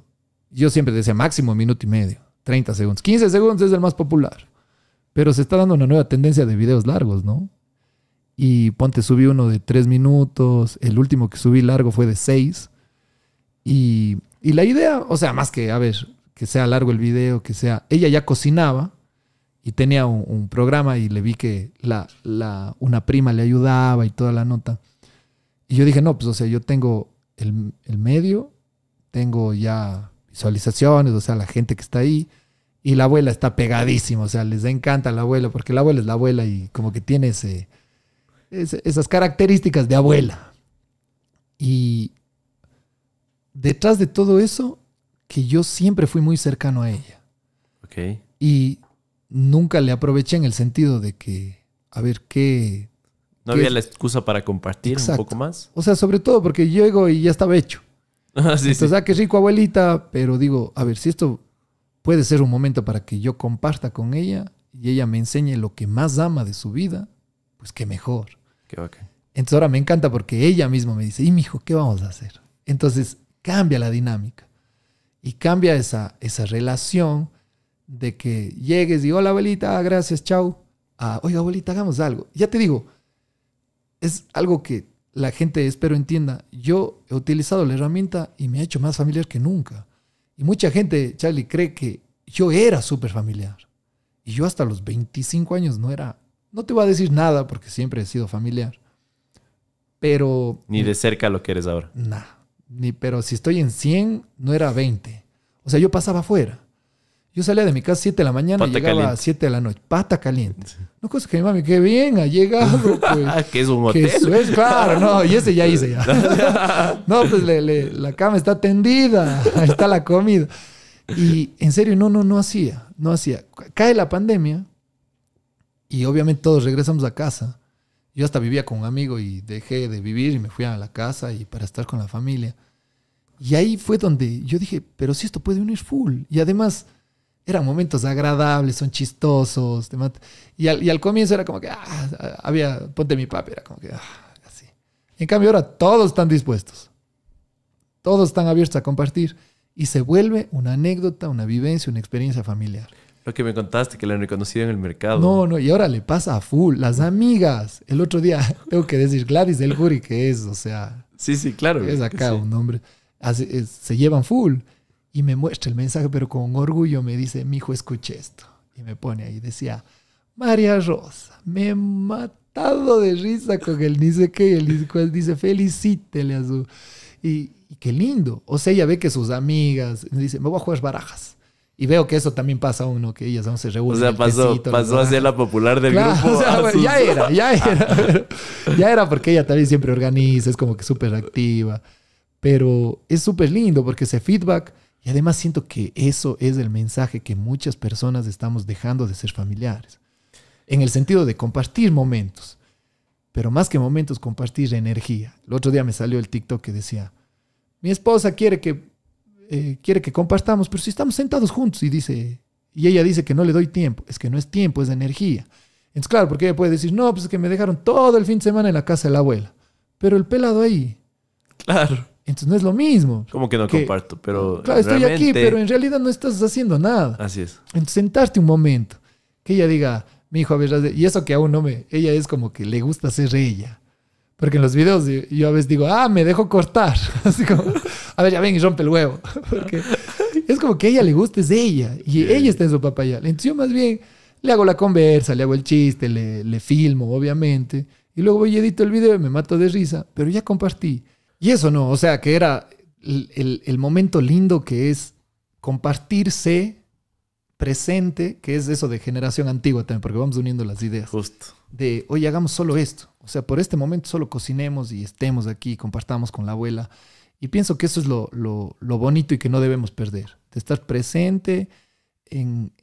[SPEAKER 1] yo siempre decía máximo minuto y medio, 30 segundos, 15 segundos es el más popular, pero se está dando una nueva tendencia de videos largos, ¿no? Y ponte, subí uno de 3 minutos, el último que subí largo fue de 6, y, y la idea, o sea, más que, a ver, que sea largo el video, que sea, ella ya cocinaba, y tenía un, un, programa y le vi que la, la, una prima le ayudaba y toda la nota. Y yo dije, no, pues o sea, yo tengo el, medio, tengo ya visualizaciones, o sea, la gente que está ahí. Y la abuela está pegadísima, o sea, les encanta la abuela, porque la abuela es la abuela y como que tiene esas características de abuela. Y detrás de todo eso, que yo siempre fui muy cercano a ella. Y nunca le aproveché en el sentido de que, a ver, ¿qué, no había
[SPEAKER 2] la excusa para compartir un poco más.
[SPEAKER 1] O sea, sobre todo porque llego y ya estaba hecho. Ah, sí, Entonces, sí. ah, qué rico abuelita, pero digo, a ver, si esto puede ser un momento para que yo comparta con ella y ella me enseñe lo que más ama de su vida, pues qué mejor. Qué Entonces ahora me encanta porque ella misma me dice, y mi hijo, ¿qué vamos a hacer? Entonces cambia la dinámica y cambia esa, esa relación de que llegues y hola abuelita, gracias, chao, a abuelita, hagamos algo. Ya te digo, es algo que la gente espero entienda. Yo he utilizado la herramienta y me ha hecho más familiar que nunca. Y mucha gente, Charlie, cree que yo era súper familiar. Y yo hasta los 25 años no era, no te voy a decir nada porque siempre he sido familiar. Pero...
[SPEAKER 2] Ni de cerca lo que eres ahora.
[SPEAKER 1] Nah, ni, pero si estoy en 100, no era 20. O sea, yo pasaba afuera. Yo salía de mi casa 7 de la mañana y llegaba a 7 de la noche. Pata caliente. No, cosa que mi mami, qué bien, ha llegado.
[SPEAKER 2] Ah, pues, que es un hotel. Que es, claro, no, y
[SPEAKER 1] ese ya hice ya. no, pues le, la cama está tendida, ahí está la comida. Y en serio, no, no, no hacía, no hacía. Cae la pandemia y obviamente todos regresamos a casa. Yo hasta vivía con un amigo y dejé de vivir y me fui a la casa y para estar con la familia. Y ahí fue donde yo dije, pero si esto puede venir full. Y además eran momentos agradables, son chistosos. y, al, comienzo era como que, ah, había, ponte mi papi, era como que, ah, así. en cambio ahora todos están dispuestos, todos están abiertos a compartir y se vuelve una anécdota, una vivencia, una experiencia familiar.
[SPEAKER 2] Lo que me contaste, que la han reconocido en el mercado.
[SPEAKER 1] No, no, y ahora le pasa a full, las amigas. El otro día, tengo que decir, Gladys del Jury, que es, o sea... Sí, sí, claro. Es acá un nombre. Así, se llevan full y me muestra el mensaje, pero con orgullo me dice, mi hijo, escuche esto. Y me pone ahí, decía, María Rosa, me he matado de risa con el dice que, y el dice, felicítele a su... Y, qué lindo. O sea, ella ve que sus amigas, dice, me voy a jugar barajas. Y veo que eso también pasa a uno, Que ellas aún se reúnen. O sea, pasó, pasó a la
[SPEAKER 2] popular del grupo. Ya era, ya
[SPEAKER 1] era. ya era porque ella también siempre organiza, es como que súper activa. Pero es súper lindo porque ese feedback y además siento que eso es el mensaje que muchas personas estamos dejando de ser familiares. En el sentido de compartir momentos. Pero más que momentos, compartir energía. El otro día me salió el TikTok que decía, mi esposa quiere que, eh, quiere que compartamos, pero si estamos sentados juntos y dice, y ella dice que no le doy tiempo, es que no es tiempo, es energía. Entonces, claro, porque ella puede decir, no, pues es que me dejaron todo el fin de semana en la casa de la abuela. Pero el pelado ahí. Claro. Entonces no es lo mismo.
[SPEAKER 2] Como que no comparto, pero. Claro, estoy aquí, pero en
[SPEAKER 1] realidad no estás haciendo nada. Así es. Entonces sentarte un momento, que ella diga, mi hijo, a ver, y eso que aún no me. Ella es como que le gusta ser ella. Porque en los videos yo, a veces digo, ah, me dejo cortar. Así como, a ver, ya ven y rompe el huevo. Porque es como que a ella le gusta, es ella. Y ella está en su papaya. Entonces yo más bien le hago la conversa, le hago el chiste, le, le filmo, obviamente. Y luego voy edito el video y me mato de risa, pero ya compartí. Y eso no, o sea, que era el, momento lindo que es compartirse presente, que es eso de generación antigua también, porque vamos uniendo las ideas. Justo. De, hoy hagamos solo esto. O sea, por este momento solo cocinemos y estemos aquí, compartamos con la abuela. Y pienso que eso es lo, bonito y que no debemos perder, de estar presente en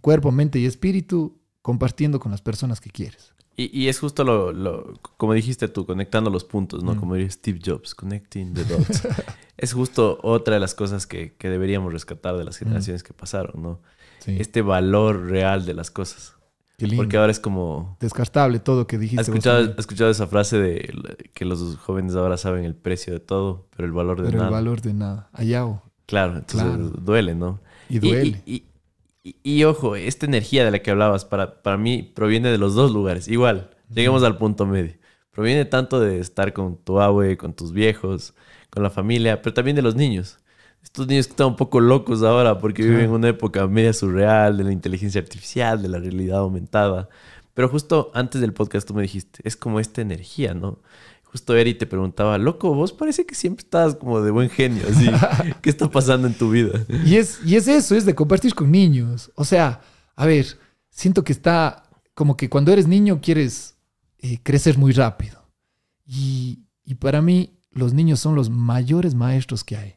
[SPEAKER 1] cuerpo, mente y espíritu, compartiendo con las personas que quieres.
[SPEAKER 2] Y, y, es justo lo, lo, como dijiste tú, conectando los puntos, ¿no? Mm. Como diría Steve Jobs, connecting the dots. es justo otra de las cosas que, que deberíamos rescatar de las mm. generaciones que pasaron, ¿no? Este valor real de las cosas. Qué lindo. Porque ahora es como...
[SPEAKER 1] Descartable todo que dijiste. ¿Has escuchado,
[SPEAKER 2] ¿has escuchado esa frase de que los jóvenes ahora saben el precio de todo, pero el valor de nada? Pero el valor de nada. Allá. Claro, entonces duele, ¿no? Y duele. y, y, ojo, esta energía de la que hablabas para, para mí proviene de los dos lugares. Igual, lleguemos al punto medio. Proviene tanto de estar con tu abue, con tus viejos, con la familia, pero también de los niños. Estos niños que están un poco locos ahora porque viven en una época media surreal de la inteligencia artificial, de la realidad aumentada. Pero justo antes del podcast tú me dijiste, es como esta energía, ¿no? justo pues, y te preguntaba, loco, vos parece que siempre estás como de buen genio, así. ¿Qué está pasando en tu vida? Y
[SPEAKER 1] es, y es eso, es de compartir con niños. O sea, a ver, siento que está como que cuando eres niño quieres eh, crecer muy rápido. Y, y para mí los niños son los mayores maestros que hay.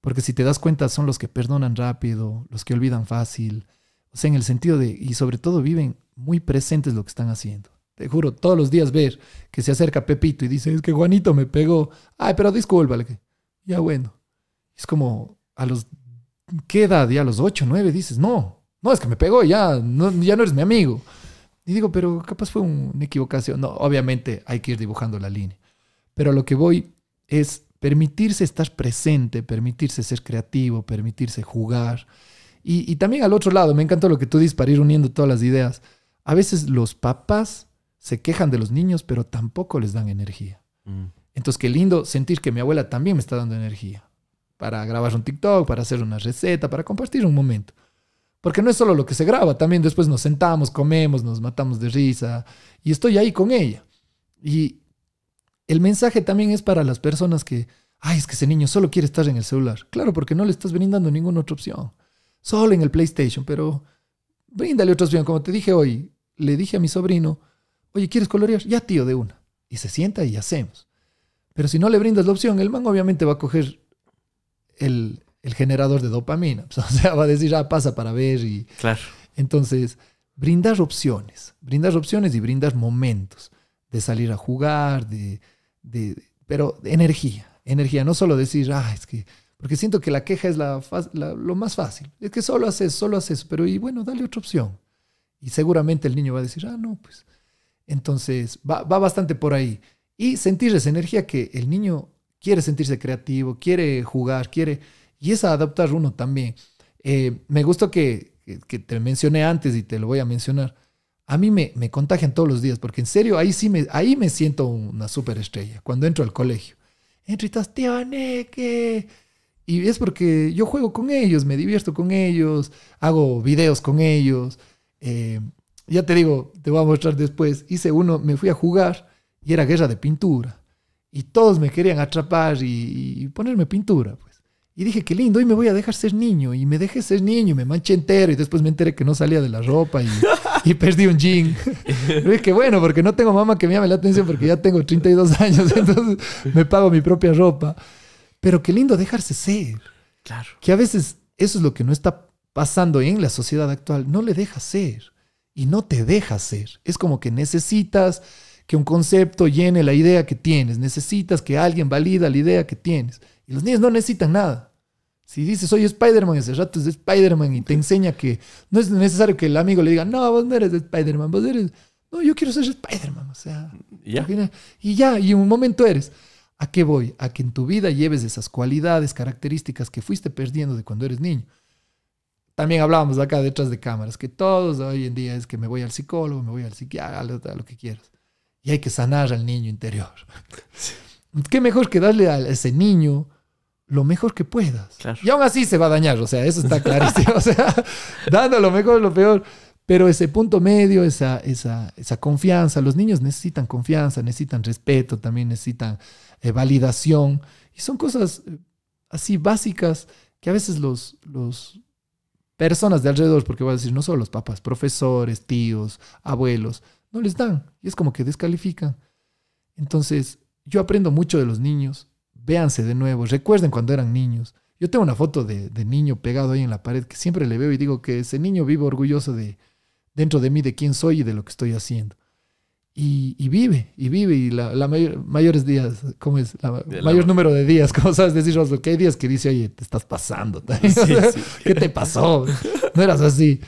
[SPEAKER 1] Porque si te das cuenta son los que perdonan rápido, los que olvidan fácil. O sea, en el sentido de, y sobre todo viven muy presentes lo que están haciendo. Te juro, todos los días ver que se acerca Pepito y dice, es que Juanito me pegó. Ay, pero discúlpale. Ya bueno. Es como a los... ¿Qué edad? Ya a los 8, 9 dices, no, no, es que me pegó, ya no, ya no eres mi amigo. Y digo, pero capaz fue una equivocación. No, obviamente hay que ir dibujando la línea. Pero lo que voy es permitirse estar presente, permitirse ser creativo, permitirse jugar. Y, y también al otro lado, me encantó lo que tú dices para ir uniendo todas las ideas. A veces los papás se quejan de los niños, pero tampoco les dan energía. Mm. Entonces, qué lindo sentir que mi abuela también me está dando energía para grabar un TikTok, para hacer una receta, para compartir un momento. Porque no es solo lo que se graba, también después nos sentamos, comemos, nos matamos de risa y estoy ahí con ella. Y el mensaje también es para las personas que, ay, es que ese niño solo quiere estar en el celular. Claro, porque no le estás brindando ninguna otra opción. Solo en el PlayStation, pero bríndale otra opción. Como te dije hoy, le dije a mi sobrino, Oye, ¿quieres colorear? Ya, tío, de una. Y se sienta y hacemos. Pero si no le brindas la opción, el mango obviamente va a coger el, generador de dopamina. o sea, va a decir, ah, pasa para ver. Y... Claro. Entonces, brindar opciones. Brindar opciones y brindar momentos de salir a jugar, de, pero de energía. Energía, no solo decir, ah, es que porque siento que la queja es lo más fácil. Es que solo haces, solo haces, pero y bueno, dale otra opción. Y seguramente el niño va a decir, ah, no, pues entonces, va, bastante por ahí. Y sentir esa energía que el niño quiere sentirse creativo, quiere jugar, quiere... Y es adaptar uno también. Eh, me gustó que, que, te mencioné antes y te lo voy a mencionar. A mí me, me contagian todos los días, porque en serio, ahí sí me, ahí me siento una superestrella, cuando entro al colegio. Entro y estás, tío Y es porque yo juego con ellos, me divierto con ellos, hago videos con ellos. Eh, ya te digo, te voy a mostrar después. Hice uno, me fui a jugar y era guerra de pintura. Y todos me querían atrapar y, ponerme pintura. Pues. Y dije, qué lindo, hoy me voy a dejar ser niño. Y me dejé ser niño y me manché entero. Y después me enteré que no salía de la ropa y, perdí un jean. Pero es bueno, porque no tengo mamá que me llame la atención porque ya tengo 32 años. Entonces me pago mi propia ropa. Pero qué lindo dejarse ser. Claro. Que a veces eso es lo que no está pasando en la sociedad actual. No le deja ser y no te deja ser. Es como que necesitas que un concepto llene la idea que tienes, necesitas que alguien valida la idea que tienes. Y los niños no necesitan nada. Si dices, soy Spider-Man, ese rato es Spider-Man y te enseña que no es necesario que el amigo le diga, no, vos no eres Spider-Man, vos eres, no, yo quiero ser Spider-Man, o sea, ¿Ya? y ya, y en un momento eres. ¿A qué voy? A que en tu vida lleves esas cualidades, características que fuiste perdiendo de cuando eres niño también hablábamos acá detrás de cámaras, que todos hoy en día es que me voy al psicólogo, me voy al psiquiatra, lo que quieras. Y hay que sanar al niño interior. Qué mejor que darle a ese niño lo mejor que puedas. Y aún así se va a dañar, o sea, eso está clarísimo. o sea, dando lo mejor, lo peor. Pero ese punto medio, esa, esa, confianza, los niños necesitan confianza, necesitan respeto, también necesitan eh, validación. Y son cosas eh, así básicas que a veces los, personas de alrededor, porque voy a decir, no solo los papás, profesores, tíos, abuelos, no les dan. Y es como que descalifican. Entonces, yo aprendo mucho de los niños. Véanse de nuevo, recuerden cuando eran niños. Yo tengo una foto de, niño pegado ahí en la pared que siempre le veo y digo que ese niño vivo orgulloso de dentro de mí de quién soy y de lo que estoy haciendo. Y, vive, y vive, y la, mayores días, ¿cómo es? La, mayor número de días, ¿cómo sabes decir, Roswell? Que hay días que dice, oye, te estás pasando, ¿qué te pasó? No eras así.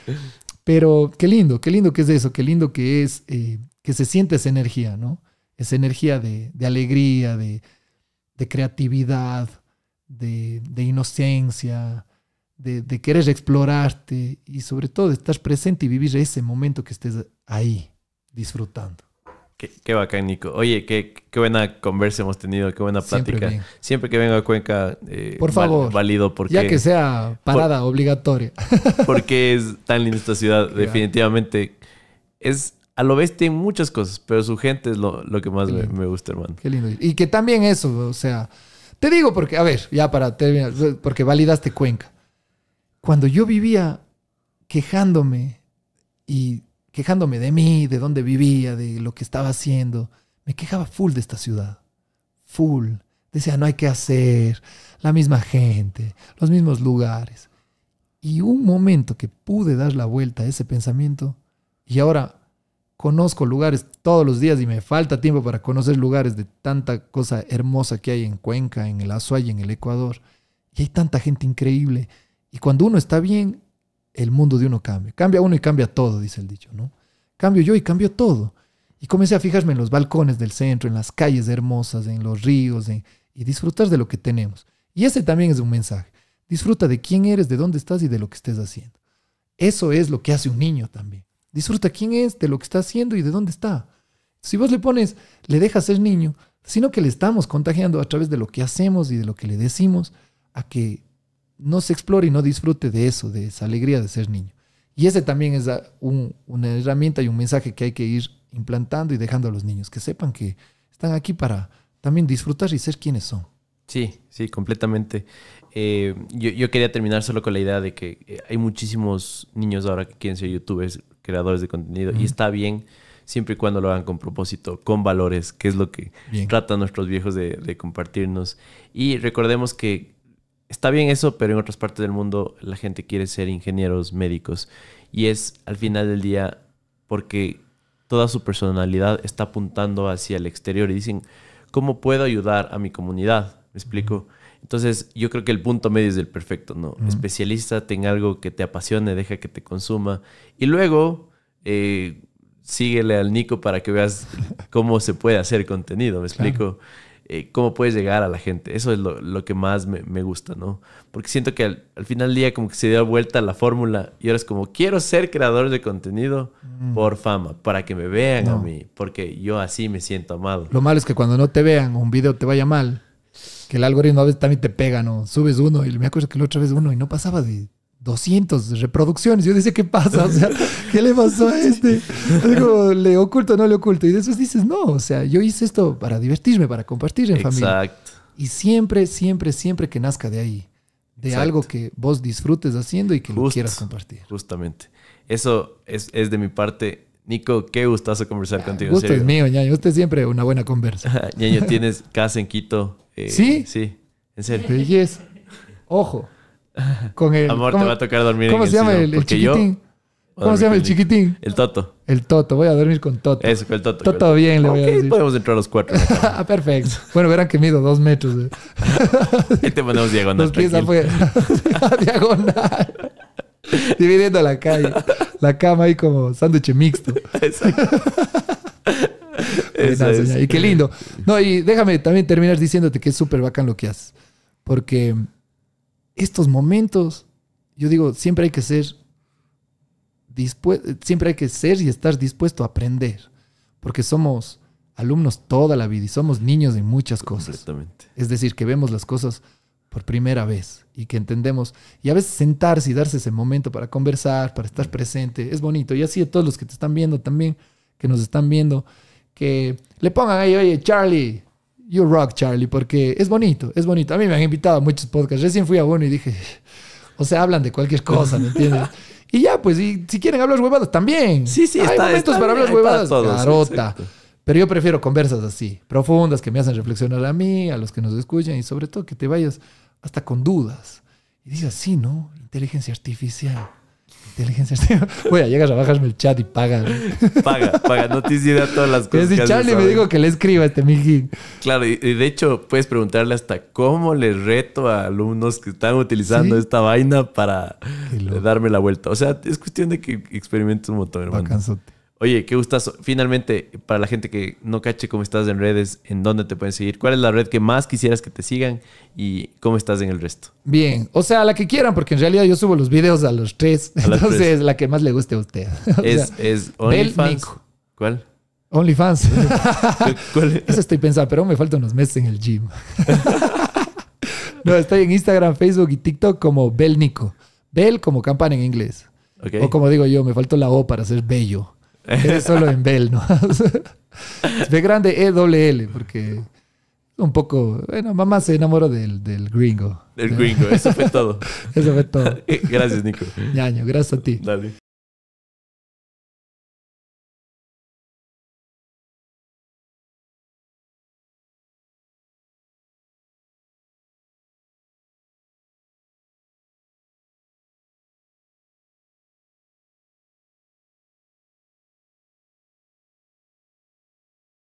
[SPEAKER 1] Pero qué lindo, qué lindo que es eso, qué lindo que es eh, que se siente esa energía, ¿no? Esa energía de, alegría, de, creatividad, de, de inocencia, de, querer explorarte y sobre todo de estar presente y vivir ese momento que estés ahí disfrutando.
[SPEAKER 2] Qué, bacán, Nico. Oye, qué, buena conversa hemos tenido, qué buena plática. Siempre, que vengo a Cuenca, eh, por favor, válido porque. Ya que sea parada
[SPEAKER 1] obligatoria.
[SPEAKER 2] porque es tan linda esta ciudad, definitivamente. Es a lo bestia en muchas cosas, pero su gente es lo, que más me, me, gusta, hermano.
[SPEAKER 1] Qué lindo. Y que también eso, o sea, te digo porque, a ver, ya para terminar, porque validaste Cuenca. Cuando yo vivía quejándome y quejándome de mí, de dónde vivía, de lo que estaba haciendo. Me quejaba full de esta ciudad. Full. Decía, no hay que hacer, la misma gente, los mismos lugares. Y un momento que pude dar la vuelta a ese pensamiento, y ahora conozco lugares todos los días y me falta tiempo para conocer lugares de tanta cosa hermosa que hay en Cuenca, en el Azuay, en el Ecuador. Y hay tanta gente increíble. Y cuando uno está bien, el mundo de uno cambia. Cambia uno y cambia todo, dice el dicho, ¿no? Cambio yo y cambio todo. Y comencé a fijarme en los balcones del centro, en las calles hermosas, en los ríos, y disfrutar de lo que tenemos. Y ese también es un mensaje. Disfruta de quién eres, de dónde estás y de lo que estés haciendo. Eso es lo que hace un niño también. Disfruta quién es, de lo que está haciendo y de dónde está. Si vos le pones, le dejas ser niño, sino que le estamos contagiando a través de lo que hacemos y de lo que le decimos a que no se explore y no disfrute de eso, de esa alegría de ser niño. Y ese también es ah, una herramienta y un mensaje que hay que ir implantando y dejando a los niños, que sepan que están aquí para también disfrutar y ser quienes son.
[SPEAKER 2] Sí, sí, completamente. Eh, yo, quería terminar solo con la idea de que eh, hay muchísimos niños ahora que quieren ser youtubers, creadores de contenido, y está bien siempre y cuando lo hagan con propósito, con valores, que es lo que tratan nuestros viejos de compartirnos. Y recordemos que está bien eso, pero en otras partes del mundo la gente quiere ser ingenieros médicos. Y es al final del día porque toda su personalidad está apuntando hacia el exterior y dicen, ¿cómo puedo ayudar a mi comunidad? ¿Me explico? Entonces, yo creo que el punto medio es el perfecto, ¿no? Especialista, Especialízate algo que te apasione, deja que te consuma. Y luego, eh, síguele al Nico para que veas cómo se puede hacer contenido, ¿me explico? Eh, cómo puedes llegar a la gente. Eso es lo, que más me, gusta, ¿no? Porque siento que al, final del día como que se dio vuelta la fórmula y ahora es como, quiero ser creador de contenido mm. por fama, para que me vean a mí, porque yo así me siento amado.
[SPEAKER 1] Lo malo es que cuando no te vean un video te vaya mal, que el algoritmo a veces también te pega, ¿no? Subes uno y me acuerdo que la otra vez uno y no pasaba de 200 reproducciones. Yo decía, ¿qué pasa? O sea, ¿qué le pasó a este? Digo, ¿le oculto o no le oculto? Y después dices, no, o sea, yo hice esto para divertirme, para compartir en Exacto. familia. Y siempre, siempre, siempre que nazca de ahí, de algo que vos disfrutes haciendo y que lo quieras compartir.
[SPEAKER 2] Justamente. Eso es, de mi parte. Nico, qué gustazo conversar ah, contigo. Gusto es
[SPEAKER 1] mío, ñaño. Usted siempre una buena conversa. ñaño, tienes
[SPEAKER 2] casa en Quito. Eh, ¿Sí? Sí, en serio.
[SPEAKER 1] Ojo, con el, Amor, te va a tocar dormir ¿Cómo se llama el, chiquitín? ¿Cómo se llama el chiquitín? El Toto. El Toto. Voy a dormir con Toto. Eso, con el Toto. Toto bien, le voy a decir. podemos
[SPEAKER 2] entrar a los cuatro.
[SPEAKER 1] ah, perfecto. Bueno, verán que mido dos metros. ¿Y eh. Ahí te ponemos diagonal. Los pies diagonal. Dividiendo la calle. La cama ahí como sándwich mixto. Exacto. Y qué lindo. No, y déjame también terminar diciéndote que es súper bacán lo que haces. Porque estos momentos, yo digo, siempre hay que ser siempre hay que ser y estar dispuesto a aprender, porque somos alumnos toda la vida y somos niños en muchas cosas. Es decir, que vemos las cosas por primera vez y que entendemos. Y a veces sentarse y darse ese momento para conversar, para estar presente, es bonito. Y así a todos los que te están viendo también, que nos están viendo, que le pongan ahí, oye, Charlie, You rock, Charlie, porque es bonito, es bonito. A mí me han invitado a muchos podcasts. Recién fui a uno y dije, o sea, hablan de cualquier cosa, ¿me entiendes? y ya, pues, si quieren hablar huevadas, también. Sí, sí, Hay momentos para hablar huevadas. carota. pero yo prefiero conversas así, profundas, que me hacen reflexionar a mí, a los que nos escuchan y sobre todo que te vayas hasta con dudas. Y dices, sí, ¿no? Inteligencia artificial inteligencia artificial. llegas llegas, bajarme el chat y pagas. Paga, paga, no te todas las cosas. Es Charlie me dijo que le escriba este Mijin.
[SPEAKER 2] Claro, y, de hecho puedes preguntarle hasta cómo le reto a alumnos que están utilizando esta vaina para darme la vuelta. O sea, es cuestión de que experimentes un montón, hermano. Oye, qué gustas? Finalmente, para la gente que no cache cómo estás en redes, ¿en dónde te pueden seguir? ¿Cuál es la red que más quisieras que te sigan y cómo estás en el resto?
[SPEAKER 1] Bien, o sea, la que quieran, porque en realidad yo subo los videos a los tres. entonces, la que más le guste a usted. es, OnlyFans. ¿Cuál? OnlyFans. Eso estoy pensando, pero me faltan unos meses en el gym. no, estoy en Instagram, Facebook y TikTok como Belnico. Bel como campana en inglés. O como digo yo, me faltó la O para ser bello es solo en Bell, ¿no? es B grande E L, porque un poco. Bueno, mamá se enamoró del, del gringo. Del gringo, eso fue todo. eso fue todo. gracias, Nico. Ñaño, gracias a ti.
[SPEAKER 2] Dale.